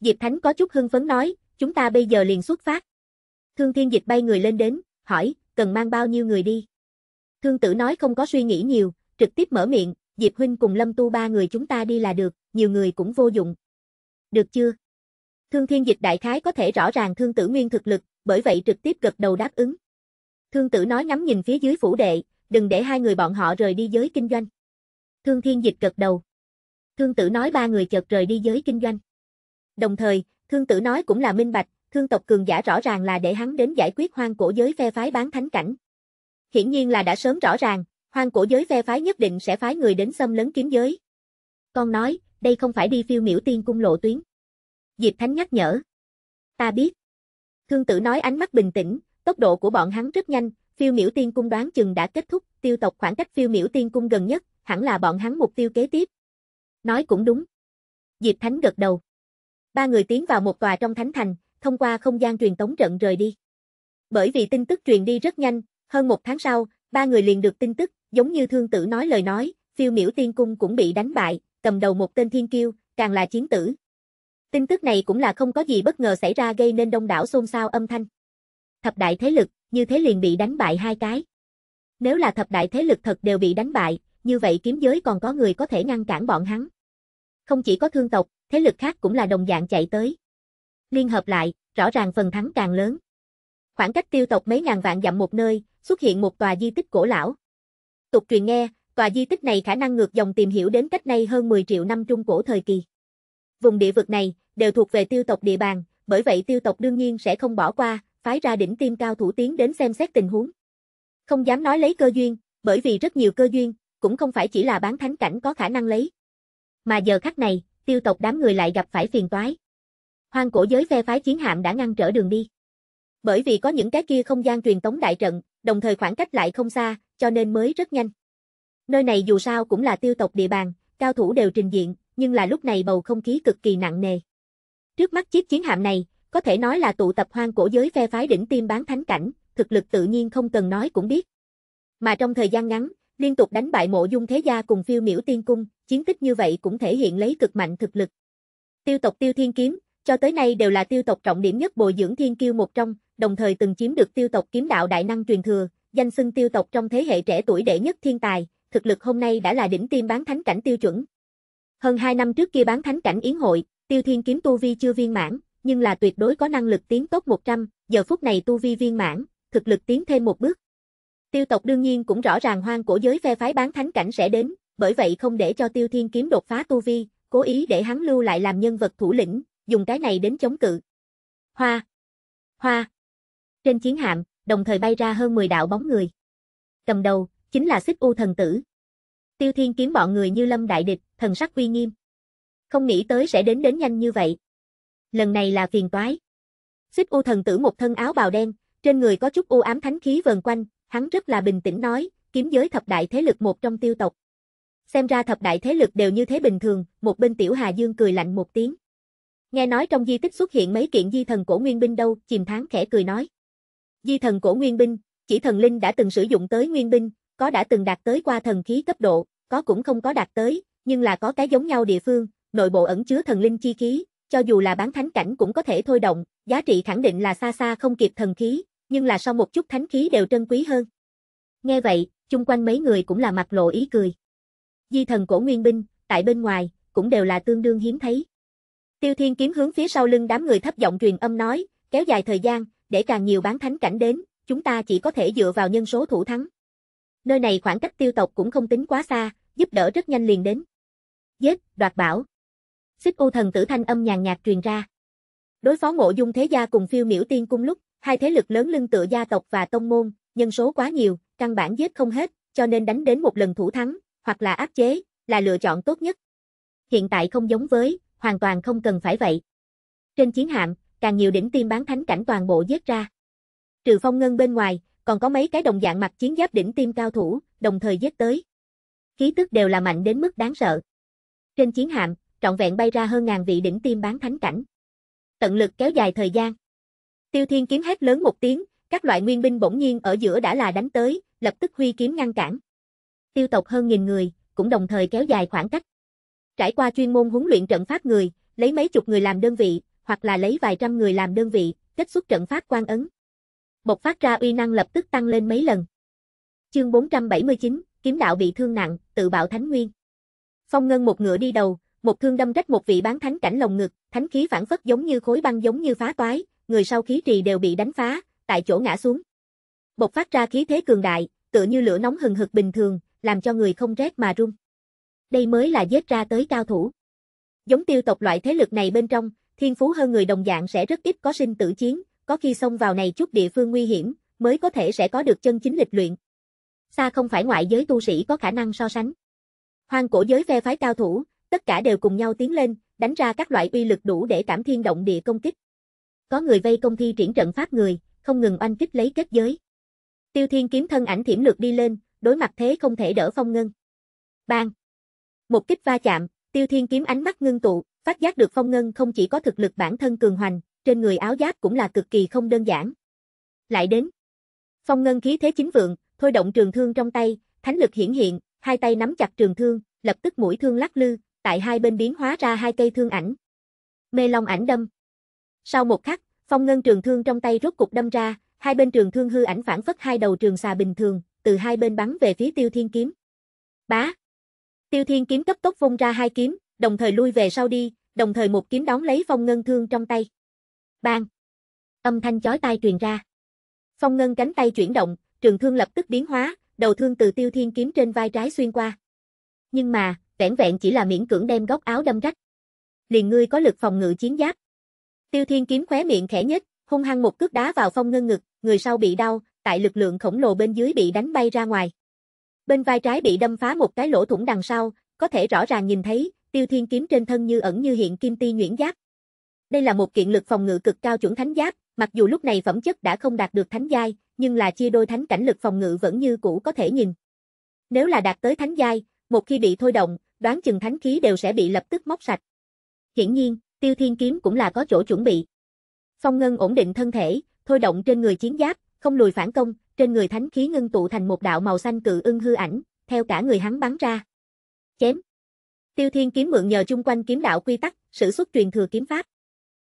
Speaker 1: Diệp Thánh có chút hưng phấn nói, chúng ta bây giờ liền xuất phát. Thương thiên dịch bay người lên đến, hỏi, cần mang bao nhiêu người đi? Thương tử nói không có suy nghĩ nhiều, trực tiếp mở miệng, Diệp Huynh cùng Lâm Tu ba người chúng ta đi là được, nhiều người cũng vô dụng. Được chưa? Thương thiên dịch đại khái có thể rõ ràng thương tử nguyên thực lực, bởi vậy trực tiếp gật đầu đáp ứng. Thương tử nói ngắm nhìn phía dưới phủ đệ, đừng để hai người bọn họ rời đi giới kinh doanh. Thương thiên dịch gật đầu. Thương tử nói ba người chợt rời đi giới kinh doanh. Đồng thời, thương tử nói cũng là minh bạch, thương tộc cường giả rõ ràng là để hắn đến giải quyết hoang cổ giới phe phái bán thánh cảnh. Hiển nhiên là đã sớm rõ ràng, hoang cổ giới phe phái nhất định sẽ phái người đến xâm lấn kiếm giới. Con nói, đây không phải đi phiêu miểu tiên cung lộ tuyến. Diệp Thánh nhắc nhở. Ta biết. Thương tử nói ánh mắt bình tĩnh, tốc độ của bọn hắn rất nhanh, phiêu miểu tiên cung đoán chừng đã kết thúc, tiêu tộc khoảng cách phiêu miểu tiên cung gần nhất, hẳn là bọn hắn mục tiêu kế tiếp. Nói cũng đúng. Diệp Thánh gật đầu. Ba người tiến vào một tòa trong thánh thành, thông qua không gian truyền tống trận rời đi. Bởi vì tin tức truyền đi rất nhanh, hơn một tháng sau, ba người liền được tin tức, giống như thương tử nói lời nói, phiêu miểu tiên cung cũng bị đánh bại, cầm đầu một tên thiên kiêu, càng là chiến tử. Tin tức này cũng là không có gì bất ngờ xảy ra gây nên đông đảo xôn xao âm thanh. Thập đại thế lực, như thế liền bị đánh bại hai cái. Nếu là thập đại thế lực thật đều bị đánh bại, như vậy kiếm giới còn có người có thể ngăn cản bọn hắn. Không chỉ có thương tộc, thế lực khác cũng là đồng dạng chạy tới liên hợp lại, rõ ràng phần thắng càng lớn. Khoảng cách tiêu tộc mấy ngàn vạn dặm một nơi, xuất hiện một tòa di tích cổ lão. Tục truyền nghe, tòa di tích này khả năng ngược dòng tìm hiểu đến cách nay hơn 10 triệu năm trung cổ thời kỳ. Vùng địa vực này đều thuộc về tiêu tộc địa bàn, bởi vậy tiêu tộc đương nhiên sẽ không bỏ qua, phái ra đỉnh tiêm cao thủ tiến đến xem xét tình huống. Không dám nói lấy cơ duyên, bởi vì rất nhiều cơ duyên cũng không phải chỉ là bán thánh cảnh có khả năng lấy. Mà giờ khắc này, tiêu tộc đám người lại gặp phải phiền toái. Hoang cổ giới phe phái chiến hạm đã ngăn trở đường đi. Bởi vì có những cái kia không gian truyền tống đại trận, đồng thời khoảng cách lại không xa, cho nên mới rất nhanh. Nơi này dù sao cũng là tiêu tộc địa bàn, cao thủ đều trình diện, nhưng là lúc này bầu không khí cực kỳ nặng nề. Trước mắt chiếc chiến hạm này, có thể nói là tụ tập hoang cổ giới phe phái đỉnh tim bán thánh cảnh, thực lực tự nhiên không cần nói cũng biết. Mà trong thời gian ngắn, liên tục đánh bại mộ dung thế gia cùng phiêu miểu tiên cung, chiến tích như vậy cũng thể hiện lấy cực mạnh thực lực. Tiêu tộc tiêu thiên kiếm, cho tới nay đều là tiêu tộc trọng điểm nhất bồi dưỡng thiên kiêu một trong, đồng thời từng chiếm được tiêu tộc kiếm đạo đại năng truyền thừa, danh xưng tiêu tộc trong thế hệ trẻ tuổi đệ nhất thiên tài, thực lực hôm nay đã là đỉnh tiêm bán thánh cảnh tiêu chuẩn. Hơn 2 năm trước kia bán thánh cảnh yến hội, tiêu thiên kiếm tu vi chưa viên mãn, nhưng là tuyệt đối có năng lực tiến tốt 100, giờ phút này tu vi viên mãn, thực lực tiến thêm một bước. Tiêu tộc đương nhiên cũng rõ ràng hoang cổ giới phe phái bán thánh cảnh sẽ đến, bởi vậy không để cho tiêu thiên kiếm đột phá tu vi, cố ý để hắn lưu lại làm nhân vật thủ lĩnh, dùng cái này đến chống cự. Hoa! Hoa! Trên chiến hạm, đồng thời bay ra hơn 10 đạo bóng người. Cầm đầu, chính là xích u thần tử. Tiêu thiên kiếm bọn người như lâm đại địch, thần sắc uy nghiêm. Không nghĩ tới sẽ đến đến nhanh như vậy. Lần này là phiền toái. Xích u thần tử một thân áo bào đen, trên người có chút u ám thánh khí vờn quanh, hắn rất là bình tĩnh nói, kiếm giới thập đại thế lực một trong tiêu tộc. Xem ra thập đại thế lực đều như thế bình thường, một bên tiểu Hà Dương cười lạnh một tiếng. Nghe nói trong di tích xuất hiện mấy kiện di thần cổ nguyên binh đâu, chìm tháng khẽ cười nói. Di thần cổ nguyên binh, chỉ thần linh đã từng sử dụng tới nguyên binh, có đã từng đạt tới qua thần khí cấp độ, có cũng không có đạt tới, nhưng là có cái giống nhau địa phương, nội bộ ẩn chứa thần linh chi khí, cho dù là bán thánh cảnh cũng có thể thôi động, giá trị khẳng định là xa xa không kịp thần khí, nhưng là sau một chút thánh khí đều trân quý hơn. Nghe vậy, chung quanh mấy người cũng là mặt lộ ý cười. Di thần cổ nguyên binh, tại bên ngoài, cũng đều là tương đương hiếm thấy. Tiêu Thiên kiếm hướng phía sau lưng đám người thấp giọng truyền âm nói, kéo dài thời gian, để càng nhiều bán thánh cảnh đến, chúng ta chỉ có thể dựa vào nhân số thủ thắng. Nơi này khoảng cách tiêu tộc cũng không tính quá xa, giúp đỡ rất nhanh liền đến. Giết, đoạt bảo. Xích u thần tử thanh âm nhàn nhạt truyền ra. Đối phó mộ dung thế gia cùng phiêu miểu tiên cung lúc, hai thế lực lớn lưng tựa gia tộc và tông môn, nhân số quá nhiều, căn bản giết không hết, cho nên đánh đến một lần thủ thắng, hoặc là áp chế, là lựa chọn tốt nhất. Hiện tại không giống với, hoàn toàn không cần phải vậy. Trên chiến hạm, càng nhiều đỉnh tiêm bán thánh cảnh toàn bộ giết ra. Trừ phong ngân bên ngoài, còn có mấy cái đồng dạng mặt chiến giáp đỉnh tiêm cao thủ, đồng thời giết tới. Khí tức đều là mạnh đến mức đáng sợ. Trên chiến hạm, trọn vẹn bay ra hơn ngàn vị đỉnh tiêm bán thánh cảnh. Tận lực kéo dài thời gian. Tiêu Thiên kiếm hét lớn một tiếng, các loại nguyên binh bỗng nhiên ở giữa đã là đánh tới, lập tức huy kiếm ngăn cản. Tiêu tộc hơn nghìn người, cũng đồng thời kéo dài khoảng cách. Trải qua chuyên môn huấn luyện trận pháp người, lấy mấy chục người làm đơn vị, hoặc là lấy vài trăm người làm đơn vị, kết xuất trận pháp quan ấn. Bộc phát ra uy năng lập tức tăng lên mấy lần. Chương 479, kiếm đạo bị thương nặng, tự bạo thánh nguyên. Phong Ngân một ngựa đi đầu, một thương đâm rách một vị bán thánh cảnh lồng ngực, thánh khí phản phất giống như khối băng giống như phá toái, người sau khí trì đều bị đánh phá, tại chỗ ngã xuống. Bộc phát ra khí thế cường đại, tựa như lửa nóng hừng hực bình thường, làm cho người không rét mà run đây mới là giết ra tới cao thủ. Giống tiêu tộc loại thế lực này bên trong, thiên phú hơn người đồng dạng sẽ rất ít có sinh tử chiến, có khi xông vào này chút địa phương nguy hiểm, mới có thể sẽ có được chân chính lịch luyện. Xa không phải ngoại giới tu sĩ có khả năng so sánh. Hoang cổ giới phe phái cao thủ, tất cả đều cùng nhau tiến lên, đánh ra các loại uy lực đủ để cảm thiên động địa công kích. Có người vây công thi triển trận pháp người, không ngừng oanh kích lấy kết giới. Tiêu Thiên kiếm thân ảnh thiểm lược đi lên, đối mặt thế không thể đỡ phong ngân. Bang! Một kích va chạm, Tiêu Thiên kiếm ánh mắt ngưng tụ, phát giác được Phong Ngân không chỉ có thực lực bản thân cường hoành, trên người áo giáp cũng là cực kỳ không đơn giản. Lại đến. Phong Ngân khí thế chính vượng, thôi động trường thương trong tay, thánh lực hiển hiện, hai tay nắm chặt trường thương, lập tức mũi thương lắc lư, tại hai bên biến hóa ra hai cây thương ảnh. Mê Long ảnh đâm. Sau một khắc, Phong Ngân trường thương trong tay rốt cục đâm ra, hai bên trường thương hư ảnh phản phất hai đầu trường xà bình thường, từ hai bên bắn về phía Tiêu Thiên kiếm. Bá Tiêu Thiên kiếm cấp tốc vung ra hai kiếm, đồng thời lui về sau đi, đồng thời một kiếm đón lấy phong ngân thương trong tay. Bang! Âm thanh chói tai truyền ra. Phong ngân cánh tay chuyển động, trường thương lập tức biến hóa, đầu thương từ Tiêu Thiên kiếm trên vai trái xuyên qua. Nhưng mà, vẻn vẹn chỉ là miễn cưỡng đem góc áo đâm rách. Liền ngươi có lực phòng ngự chiến giáp. Tiêu Thiên kiếm khóe miệng khẽ nhếch, hung hăng một cước đá vào phong ngân ngực, người sau bị đau, tại lực lượng khổng lồ bên dưới bị đánh bay ra ngoài. Bên vai trái bị đâm phá một cái lỗ thủng đằng sau, có thể rõ ràng nhìn thấy, tiêu thiên kiếm trên thân như ẩn như hiện kim ti nhuyễn giáp. Đây là một kiện lực phòng ngự cực cao chuẩn thánh giáp, mặc dù lúc này phẩm chất đã không đạt được thánh giai, nhưng là chia đôi thánh cảnh lực phòng ngự vẫn như cũ có thể nhìn. Nếu là đạt tới thánh giai, một khi bị thôi động, đoán chừng thánh khí đều sẽ bị lập tức móc sạch. Hiển nhiên, Tiêu Thiên kiếm cũng là có chỗ chuẩn bị. Phong Ngân ổn định thân thể, thôi động trên người chiến giáp, không lùi phản công, trên người thánh khí ngưng tụ thành một đạo màu xanh cự ưng hư ảnh, theo cả người hắn bắn ra. Chém. Tiêu Thiên kiếm mượn nhờ chung quanh kiếm đạo quy tắc, sử xuất truyền thừa kiếm pháp.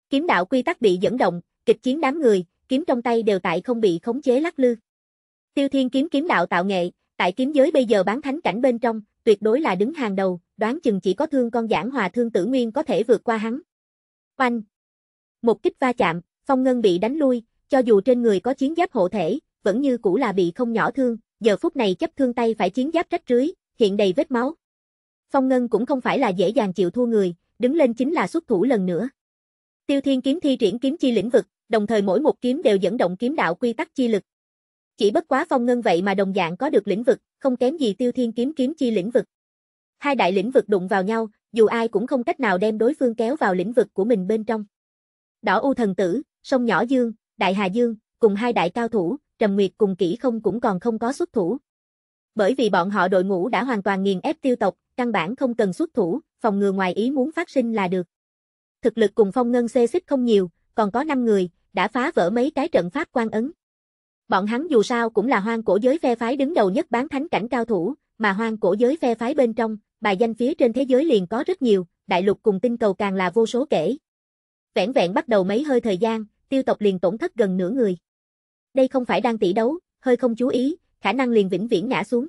Speaker 1: Kiếm đạo quy tắc bị dẫn động, kịch chiến đám người, kiếm trong tay đều tại không bị khống chế lắc lư. Tiêu Thiên kiếm kiếm đạo tạo nghệ, tại kiếm giới bây giờ bán thánh cảnh bên trong, tuyệt đối là đứng hàng đầu, đoán chừng chỉ có thương con giảng hòa thương tử nguyên có thể vượt qua hắn. Oanh! Một kích va chạm, phong ngân bị đánh lui, cho dù trên người có chiến giáp hộ thể, vẫn như cũ là bị không nhỏ thương, giờ phút này chấp thương tay phải chiến giáp rách rưới, hiện đầy vết máu. Phong Ngân cũng không phải là dễ dàng chịu thua người, đứng lên chính là xuất thủ lần nữa. Tiêu Thiên kiếm thi triển kiếm chi lĩnh vực, đồng thời mỗi một kiếm đều dẫn động kiếm đạo quy tắc chi lực. Chỉ bất quá Phong Ngân vậy mà đồng dạng có được lĩnh vực, không kém gì Tiêu Thiên kiếm kiếm chi lĩnh vực. Hai đại lĩnh vực đụng vào nhau, dù ai cũng không cách nào đem đối phương kéo vào lĩnh vực của mình bên trong. Đỏ U thần tử, sông nhỏ dương, Đại Hà Dương, cùng hai đại cao thủ, Trầm Nguyệt cùng Kỷ Không cũng còn không có xuất thủ. Bởi vì bọn họ đội ngũ đã hoàn toàn nghiền ép tiêu tộc, căn bản không cần xuất thủ, phòng ngừa ngoài ý muốn phát sinh là được. Thực lực cùng phong ngân xê xích không nhiều, còn có 5 người, đã phá vỡ mấy cái trận pháp quan ấn. Bọn hắn dù sao cũng là hoang cổ giới phe phái đứng đầu nhất bán thánh cảnh cao thủ, mà hoang cổ giới phe phái bên trong, bài danh phía trên thế giới liền có rất nhiều, đại lục cùng tinh cầu càng là vô số kể. Vẹn vẹn bắt đầu mấy hơi thời gian, tiêu tộc liền tổn thất gần nửa người. Đây không phải đang tỷ đấu, hơi không chú ý, khả năng liền vĩnh viễn ngã xuống.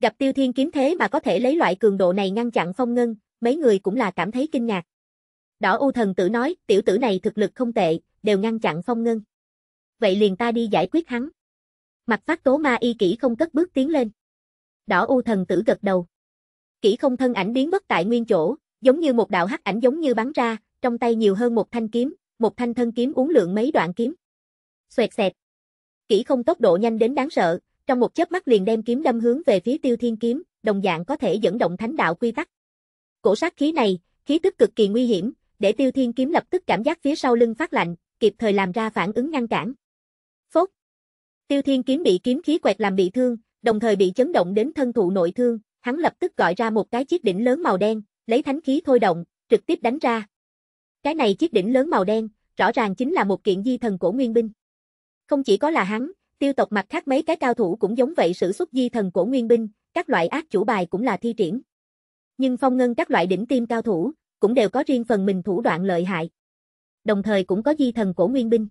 Speaker 1: Gặp tiêu thiên kiếm thế mà có thể lấy loại cường độ này ngăn chặn phong ngân, mấy người cũng là cảm thấy kinh ngạc. Đỏ U thần tử nói, tiểu tử này thực lực không tệ, đều ngăn chặn phong ngân. Vậy liền ta đi giải quyết hắn. Mặt phát tố ma y kỹ không cất bước tiến lên. Đỏ U thần tử gật đầu. Kỹ không thân ảnh biến mất tại nguyên chỗ, giống như một đạo hắc ảnh giống như bắn ra, trong tay nhiều hơn một thanh kiếm, một thanh thân kiếm uốn lượn mấy đoạn kiếm. Xoẹt xẹt. Kỹ không tốc độ nhanh đến đáng sợ, trong một chớp mắt liền đem kiếm đâm hướng về phía Tiêu Thiên kiếm, đồng dạng có thể dẫn động thánh đạo quy tắc. Cổ sát khí này, khí tức cực kỳ nguy hiểm, để Tiêu Thiên kiếm lập tức cảm giác phía sau lưng phát lạnh, kịp thời làm ra phản ứng ngăn cản. Phốc. Tiêu Thiên kiếm bị kiếm khí quẹt làm bị thương, đồng thời bị chấn động đến thân thụ nội thương, hắn lập tức gọi ra một cái chiếc đỉnh lớn màu đen, lấy thánh khí thôi động, trực tiếp đánh ra. Cái này chiếc đỉnh lớn màu đen, rõ ràng chính là một kiện di thần cổ nguyên binh. Không chỉ có là hắn, tiêu tộc mặt khác mấy cái cao thủ cũng giống vậy sử xuất di thần cổ nguyên binh, các loại ác chủ bài cũng là thi triển. Nhưng phong ngân các loại đỉnh tiêm cao thủ, cũng đều có riêng phần mình thủ đoạn lợi hại. Đồng thời cũng có di thần cổ nguyên binh.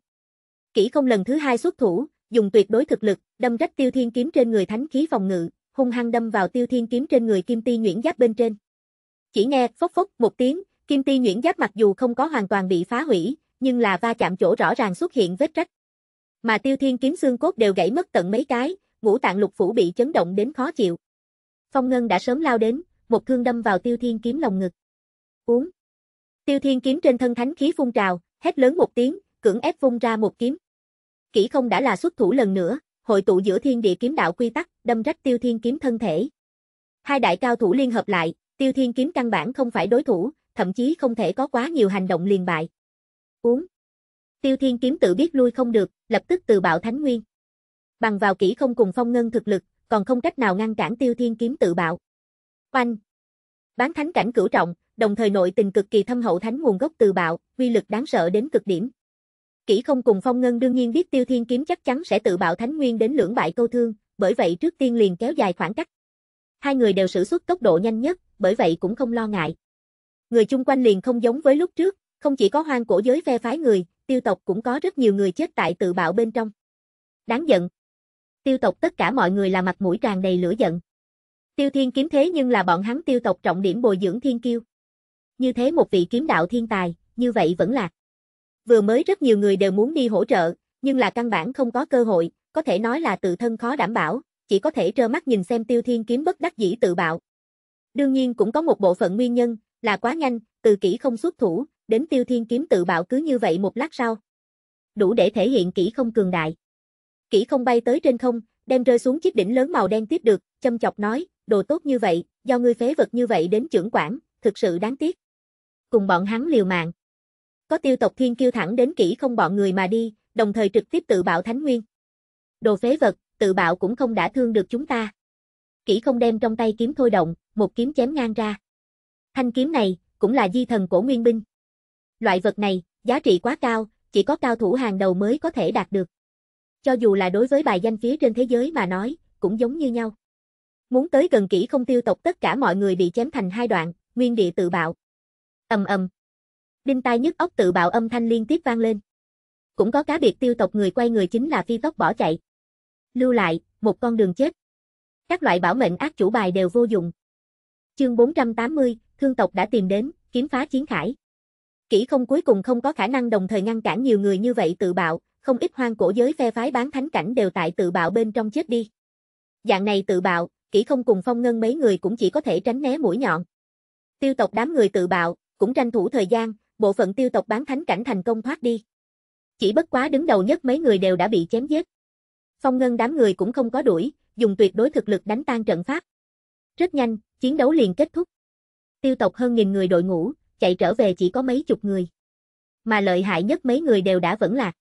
Speaker 1: Kỷ không lần thứ hai xuất thủ, dùng tuyệt đối thực lực, đâm rách tiêu thiên kiếm trên người thánh khí phòng ngự, hung hăng đâm vào tiêu thiên kiếm trên người kim ti nhuyễn giáp bên trên. Chỉ nghe phốc phốc một tiếng, kim ti nhuyễn giáp mặc dù không có hoàn toàn bị phá hủy, nhưng là va chạm chỗ rõ ràng xuất hiện vết rách. Mà tiêu thiên kiếm xương cốt đều gãy mất tận mấy cái, ngũ tạng lục phủ bị chấn động đến khó chịu. Phong Ngân đã sớm lao đến, một cương đâm vào tiêu thiên kiếm lồng ngực. Uống. Tiêu thiên kiếm trên thân thánh khí phun trào, hét lớn một tiếng, cưỡng ép phun ra một kiếm. Kỹ không đã là xuất thủ lần nữa, hội tụ giữa thiên địa kiếm đạo quy tắc, đâm rách tiêu thiên kiếm thân thể. Hai đại cao thủ liên hợp lại, tiêu thiên kiếm căn bản không phải đối thủ, thậm chí không thể có quá nhiều hành động liền bại uống. Tiêu Thiên Kiếm tự biết lui không được, lập tức từ bạo thánh nguyên. Bằng vào kỹ không cùng phong ngân thực lực, còn không cách nào ngăn cản Tiêu Thiên Kiếm tự bạo. Oanh! Bán thánh cảnh cửu trọng, đồng thời nội tình cực kỳ thâm hậu thánh nguồn gốc từ bạo, uy lực đáng sợ đến cực điểm. Kỹ không cùng phong ngân đương nhiên biết Tiêu Thiên Kiếm chắc chắn sẽ tự bạo thánh nguyên đến lưỡng bại câu thương, bởi vậy trước tiên liền kéo dài khoảng cách. Hai người đều sử xuất tốc độ nhanh nhất, bởi vậy cũng không lo ngại. Người chung quanh liền không giống với lúc trước, không chỉ có hoang cổ giới phe phái người, tiêu tộc cũng có rất nhiều người chết tại tự bạo bên trong. Đáng giận. Tiêu tộc tất cả mọi người là mặt mũi tràn đầy lửa giận. Tiêu thiên kiếm thế nhưng là bọn hắn tiêu tộc trọng điểm bồi dưỡng thiên kiêu. Như thế một vị kiếm đạo thiên tài, như vậy vẫn là. Vừa mới rất nhiều người đều muốn đi hỗ trợ, nhưng là căn bản không có cơ hội, có thể nói là tự thân khó đảm bảo, chỉ có thể trơ mắt nhìn xem tiêu thiên kiếm bất đắc dĩ tự bạo. Đương nhiên cũng có một bộ phận nguyên nhân, là quá nhanh, từ kỹ không xuất thủ, đến tiêu thiên kiếm tự bạo cứ như vậy một lát sau. Đủ để thể hiện kỹ không cường đại. Kỹ không bay tới trên không, đem rơi xuống chiếc đỉnh lớn màu đen tiếp được, châm chọc nói, đồ tốt như vậy, do ngươi phế vật như vậy đến trưởng quản, thực sự đáng tiếc. Cùng bọn hắn liều mạng. Có tiêu tộc thiên kêu thẳng đến kỹ không bọn người mà đi, đồng thời trực tiếp tự bạo thánh nguyên. Đồ phế vật, tự bạo cũng không đã thương được chúng ta. Kỹ không đem trong tay kiếm thôi động, một kiếm chém ngang ra. Thanh kiếm này, cũng là di thần cổ nguyên binh. Loại vật này, giá trị quá cao, chỉ có cao thủ hàng đầu mới có thể đạt được. Cho dù là đối với bài danh phía trên thế giới mà nói, cũng giống như nhau. Muốn tới gần kỹ không tiêu tộc tất cả mọi người bị chém thành hai đoạn, nguyên địa tự bạo. ầm ầm. Đinh tai nhức óc tự bạo âm thanh liên tiếp vang lên. Cũng có cá biệt tiêu tộc người quay người chính là phi tốc bỏ chạy. Lưu lại, một con đường chết. Các loại bảo mệnh ác chủ bài đều vô dụng. Chương 480, thương tộc đã tìm đến, kiếm phá chiến khải kỹ không cuối cùng không có khả năng đồng thời ngăn cản nhiều người như vậy tự bạo, không ít hoang cổ giới phe phái bán thánh cảnh đều tại tự bạo bên trong chết đi. Dạng này tự bạo, kỹ không cùng phong ngân mấy người cũng chỉ có thể tránh né mũi nhọn. Tiêu tộc đám người tự bạo, cũng tranh thủ thời gian, bộ phận tiêu tộc bán thánh cảnh thành công thoát đi. Chỉ bất quá đứng đầu nhất mấy người đều đã bị chém giết. Phong ngân đám người cũng không có đuổi, dùng tuyệt đối thực lực đánh tan trận pháp. Rất nhanh, chiến đấu liền kết thúc. Tiêu tộc hơn nghìn người đội ngũ, chạy trở về chỉ có mấy chục người. Mà lợi hại nhất mấy người đều đã vẫn lạc.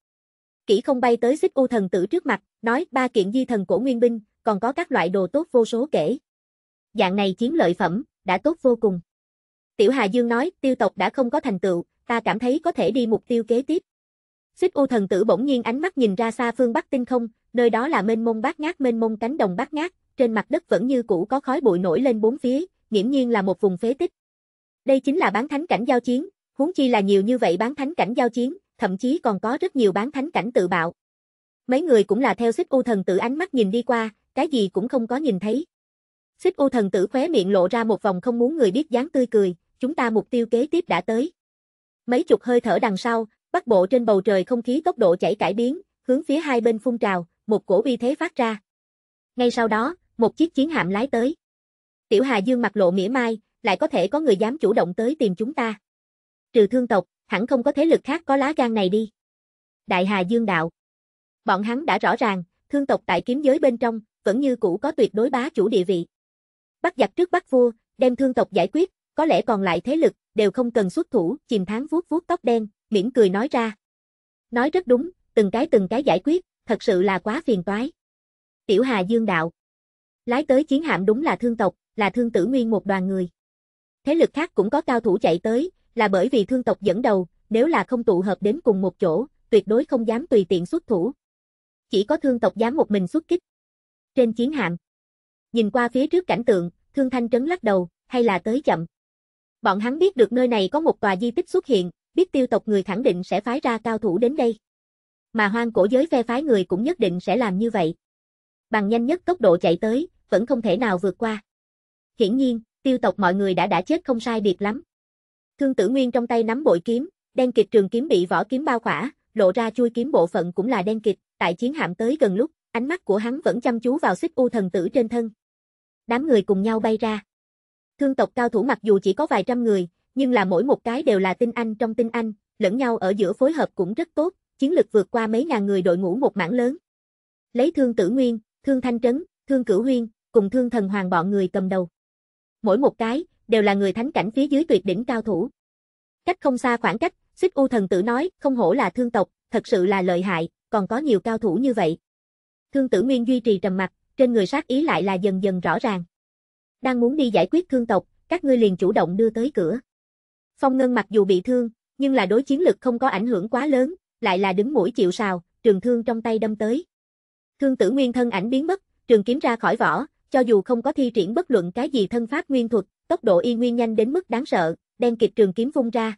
Speaker 1: Kỷ không bay tới xích u thần tử trước mặt, nói ba kiện di thần cổ nguyên binh, còn có các loại đồ tốt vô số kể. Dạng này chiến lợi phẩm, đã tốt vô cùng. Tiểu Hà Dương nói, tiêu tộc đã không có thành tựu, ta cảm thấy có thể đi mục tiêu kế tiếp. Xích U thần tử bỗng nhiên ánh mắt nhìn ra xa phương Bắc tinh không, nơi đó là mênh mông bát ngát mênh mông cánh đồng bát ngát, trên mặt đất vẫn như cũ có khói bụi nổi lên bốn phía, nghiễm nhiên là một vùng phế tích. Đây chính là bán thánh cảnh giao chiến, huống chi là nhiều như vậy bán thánh cảnh giao chiến, thậm chí còn có rất nhiều bán thánh cảnh tự bạo. Mấy người cũng là theo xích u thần tử ánh mắt nhìn đi qua, cái gì cũng không có nhìn thấy. Xích u thần tử khóe miệng lộ ra một vòng không muốn người biết dáng tươi cười, chúng ta mục tiêu kế tiếp đã tới. Mấy chục hơi thở đằng sau, bắt bộ trên bầu trời không khí tốc độ chảy cải biến, hướng phía hai bên phun trào, một cổ uy thế phát ra. Ngay sau đó, một chiếc chiến hạm lái tới. Tiểu Hà Dương mặt lộ mỉa mai, lại có thể có người dám chủ động tới tìm chúng ta. Trừ thương tộc, hẳn không có thế lực khác có lá gan này đi. Đại Hà Dương đạo. Bọn hắn đã rõ ràng, thương tộc tại kiếm giới bên trong, vẫn như cũ có tuyệt đối bá chủ địa vị. Bắt giặc trước bắt vua, đem thương tộc giải quyết, có lẽ còn lại thế lực, đều không cần xuất thủ, chìm tháng vuốt vuốt tóc đen, mỉm cười nói ra. Nói rất đúng, từng cái từng cái giải quyết, thật sự là quá phiền toái. Tiểu Hà Dương đạo. Lái tới chiến hạm đúng là thương tộc, là thương tử nguyên một đoàn người thế lực khác cũng có cao thủ chạy tới, là bởi vì thương tộc dẫn đầu, nếu là không tụ hợp đến cùng một chỗ, tuyệt đối không dám tùy tiện xuất thủ. Chỉ có thương tộc dám một mình xuất kích. Trên chiến hạm, nhìn qua phía trước cảnh tượng, thương thanh trấn lắc đầu, hay là tới chậm. Bọn hắn biết được nơi này có một tòa di tích xuất hiện, biết tiêu tộc người khẳng định sẽ phái ra cao thủ đến đây. Mà hoang cổ giới phe phái người cũng nhất định sẽ làm như vậy. Bằng nhanh nhất tốc độ chạy tới, vẫn không thể nào vượt qua. Hiển nhiên, tiêu tộc mọi người đã đã chết không sai biệt lắm. Thương tử nguyên trong tay nắm bội kiếm, đen kịch trường kiếm bị vỏ kiếm bao khỏa, lộ ra chui kiếm bộ phận cũng là đen kịch, tại chiến hạm tới gần lúc, ánh mắt của hắn vẫn chăm chú vào xích u thần tử trên thân. Đám người cùng nhau bay ra. Thương tộc cao thủ mặc dù chỉ có vài trăm người, nhưng là mỗi một cái đều là tinh anh trong tinh anh, lẫn nhau ở giữa phối hợp cũng rất tốt, chiến lực vượt qua mấy ngàn người đội ngũ một mảng lớn. Lấy thương tử nguyên, thương thanh trấn, thương cửu huyên, cùng thương thần hoàng bọn người cầm đầu mỗi một cái, đều là người thánh cảnh phía dưới tuyệt đỉnh cao thủ. Cách không xa khoảng cách, xích u thần tử nói, không hổ là thương tộc, thật sự là lợi hại, còn có nhiều cao thủ như vậy. Thương tử nguyên duy trì trầm mặt, trên người sát ý lại là dần dần rõ ràng. Đang muốn đi giải quyết thương tộc, các ngươi liền chủ động đưa tới cửa. Phong Ngân mặc dù bị thương, nhưng là đối chiến lực không có ảnh hưởng quá lớn, lại là đứng mũi chịu sào, trường thương trong tay đâm tới. Thương tử nguyên thân ảnh biến mất, trường kiếm ra khỏi vỏ, cho dù không có thi triển bất luận cái gì thân pháp nguyên thuật, tốc độ y nguyên nhanh đến mức đáng sợ, đen kịt trường kiếm vung ra.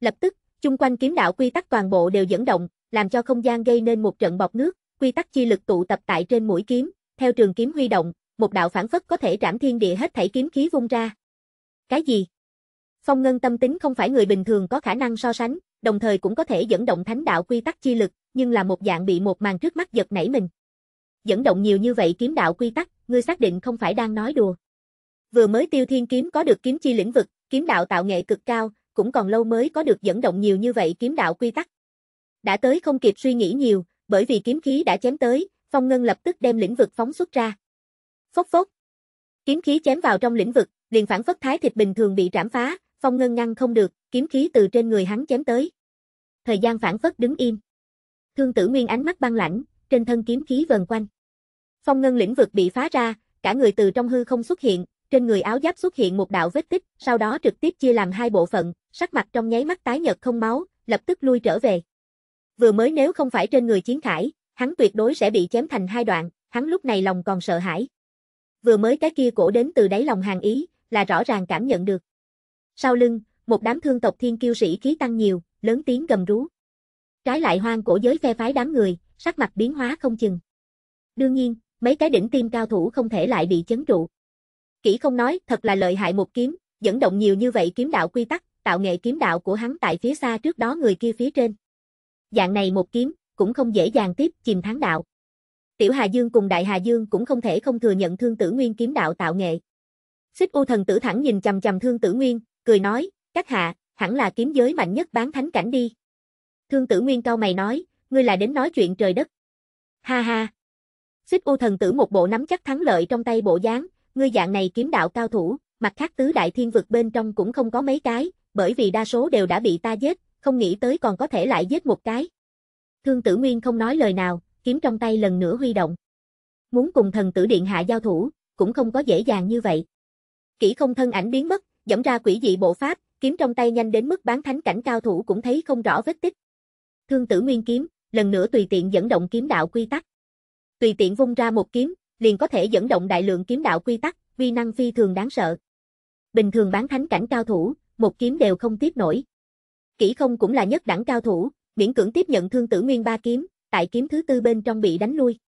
Speaker 1: Lập tức, chung quanh kiếm đạo quy tắc toàn bộ đều dẫn động, làm cho không gian gây nên một trận bọt nước, quy tắc chi lực tụ tập tại trên mũi kiếm, theo trường kiếm huy động, một đạo phản phất có thể trảm thiên địa hết thảy kiếm khí vung ra. Cái gì? Phong Ngân tâm tính không phải người bình thường có khả năng so sánh, đồng thời cũng có thể dẫn động thánh đạo quy tắc chi lực, nhưng là một dạng bị một màn trước mắt giật nảy mình. Dẫn động nhiều như vậy kiếm đạo quy tắc, ngươi xác định không phải đang nói đùa. Vừa mới tiêu thiên kiếm có được kiếm chi lĩnh vực, kiếm đạo tạo nghệ cực cao, cũng còn lâu mới có được dẫn động nhiều như vậy kiếm đạo quy tắc. Đã tới không kịp suy nghĩ nhiều, bởi vì kiếm khí đã chém tới, Phong Ngân lập tức đem lĩnh vực phóng xuất ra. Phốc phốc. Kiếm khí chém vào trong lĩnh vực, liền phản phất thái thịt bình thường bị trảm phá, Phong Ngân ngăn không được, kiếm khí từ trên người hắn chém tới. Thời gian phản phất đứng im. Thương Tử Nguyên ánh mắt băng lãnh, trên thân kiếm khí vần quanh. Phong ngân lĩnh vực bị phá ra, cả người từ trong hư không xuất hiện, trên người áo giáp xuất hiện một đạo vết tích, sau đó trực tiếp chia làm hai bộ phận, sắc mặt trong nháy mắt tái nhợt không máu, lập tức lui trở về. Vừa mới nếu không phải trên người chiến khải, hắn tuyệt đối sẽ bị chém thành hai đoạn, hắn lúc này lòng còn sợ hãi. Vừa mới cái kia cổ đến từ đáy lòng hàng ý, là rõ ràng cảm nhận được. Sau lưng, một đám thương tộc thiên kiêu sĩ khí tăng nhiều, lớn tiếng gầm rú. Trái lại hoang cổ giới phe phái đám người, sắc mặt biến hóa không chừng. Đương nhiên, mấy cái đỉnh tim cao thủ không thể lại bị chấn trụ. Kỹ không nói, thật là lợi hại một kiếm, dẫn động nhiều như vậy kiếm đạo quy tắc, tạo nghệ kiếm đạo của hắn tại phía xa trước đó người kia phía trên. Dạng này một kiếm, cũng không dễ dàng tiếp chìm thắng đạo. Tiểu Hà Dương cùng Đại Hà Dương cũng không thể không thừa nhận Thương Tử Nguyên kiếm đạo tạo nghệ. Xích U thần tử thẳng nhìn chằm chằm Thương Tử Nguyên, cười nói, "Các hạ, hẳn là kiếm giới mạnh nhất bán thánh cảnh đi." Thương Tử Nguyên cau mày nói, "Ngươi là đến nói chuyện trời đất." Ha ha, Xích U thần tử một bộ nắm chắc thắng lợi trong tay bộ dáng, ngươi dạng này kiếm đạo cao thủ, mặt khác tứ đại thiên vực bên trong cũng không có mấy cái, bởi vì đa số đều đã bị ta giết, không nghĩ tới còn có thể lại giết một cái. Thương tử nguyên không nói lời nào, kiếm trong tay lần nữa huy động. Muốn cùng thần tử điện hạ giao thủ, cũng không có dễ dàng như vậy. Kỹ không thân ảnh biến mất, dẫm ra quỷ dị bộ pháp, kiếm trong tay nhanh đến mức bán thánh cảnh cao thủ cũng thấy không rõ vết tích. Thương tử nguyên kiếm, lần nữa tùy tiện dẫn động kiếm đạo quy tắc tùy tiện vung ra một kiếm, liền có thể dẫn động đại lượng kiếm đạo quy tắc, vi năng phi thường đáng sợ. Bình thường bán thánh cảnh cao thủ, một kiếm đều không tiếp nổi. Kỹ không cũng là nhất đẳng cao thủ, miễn cưỡng tiếp nhận thương tử nguyên ba kiếm, tại kiếm thứ tư bên trong bị đánh lui.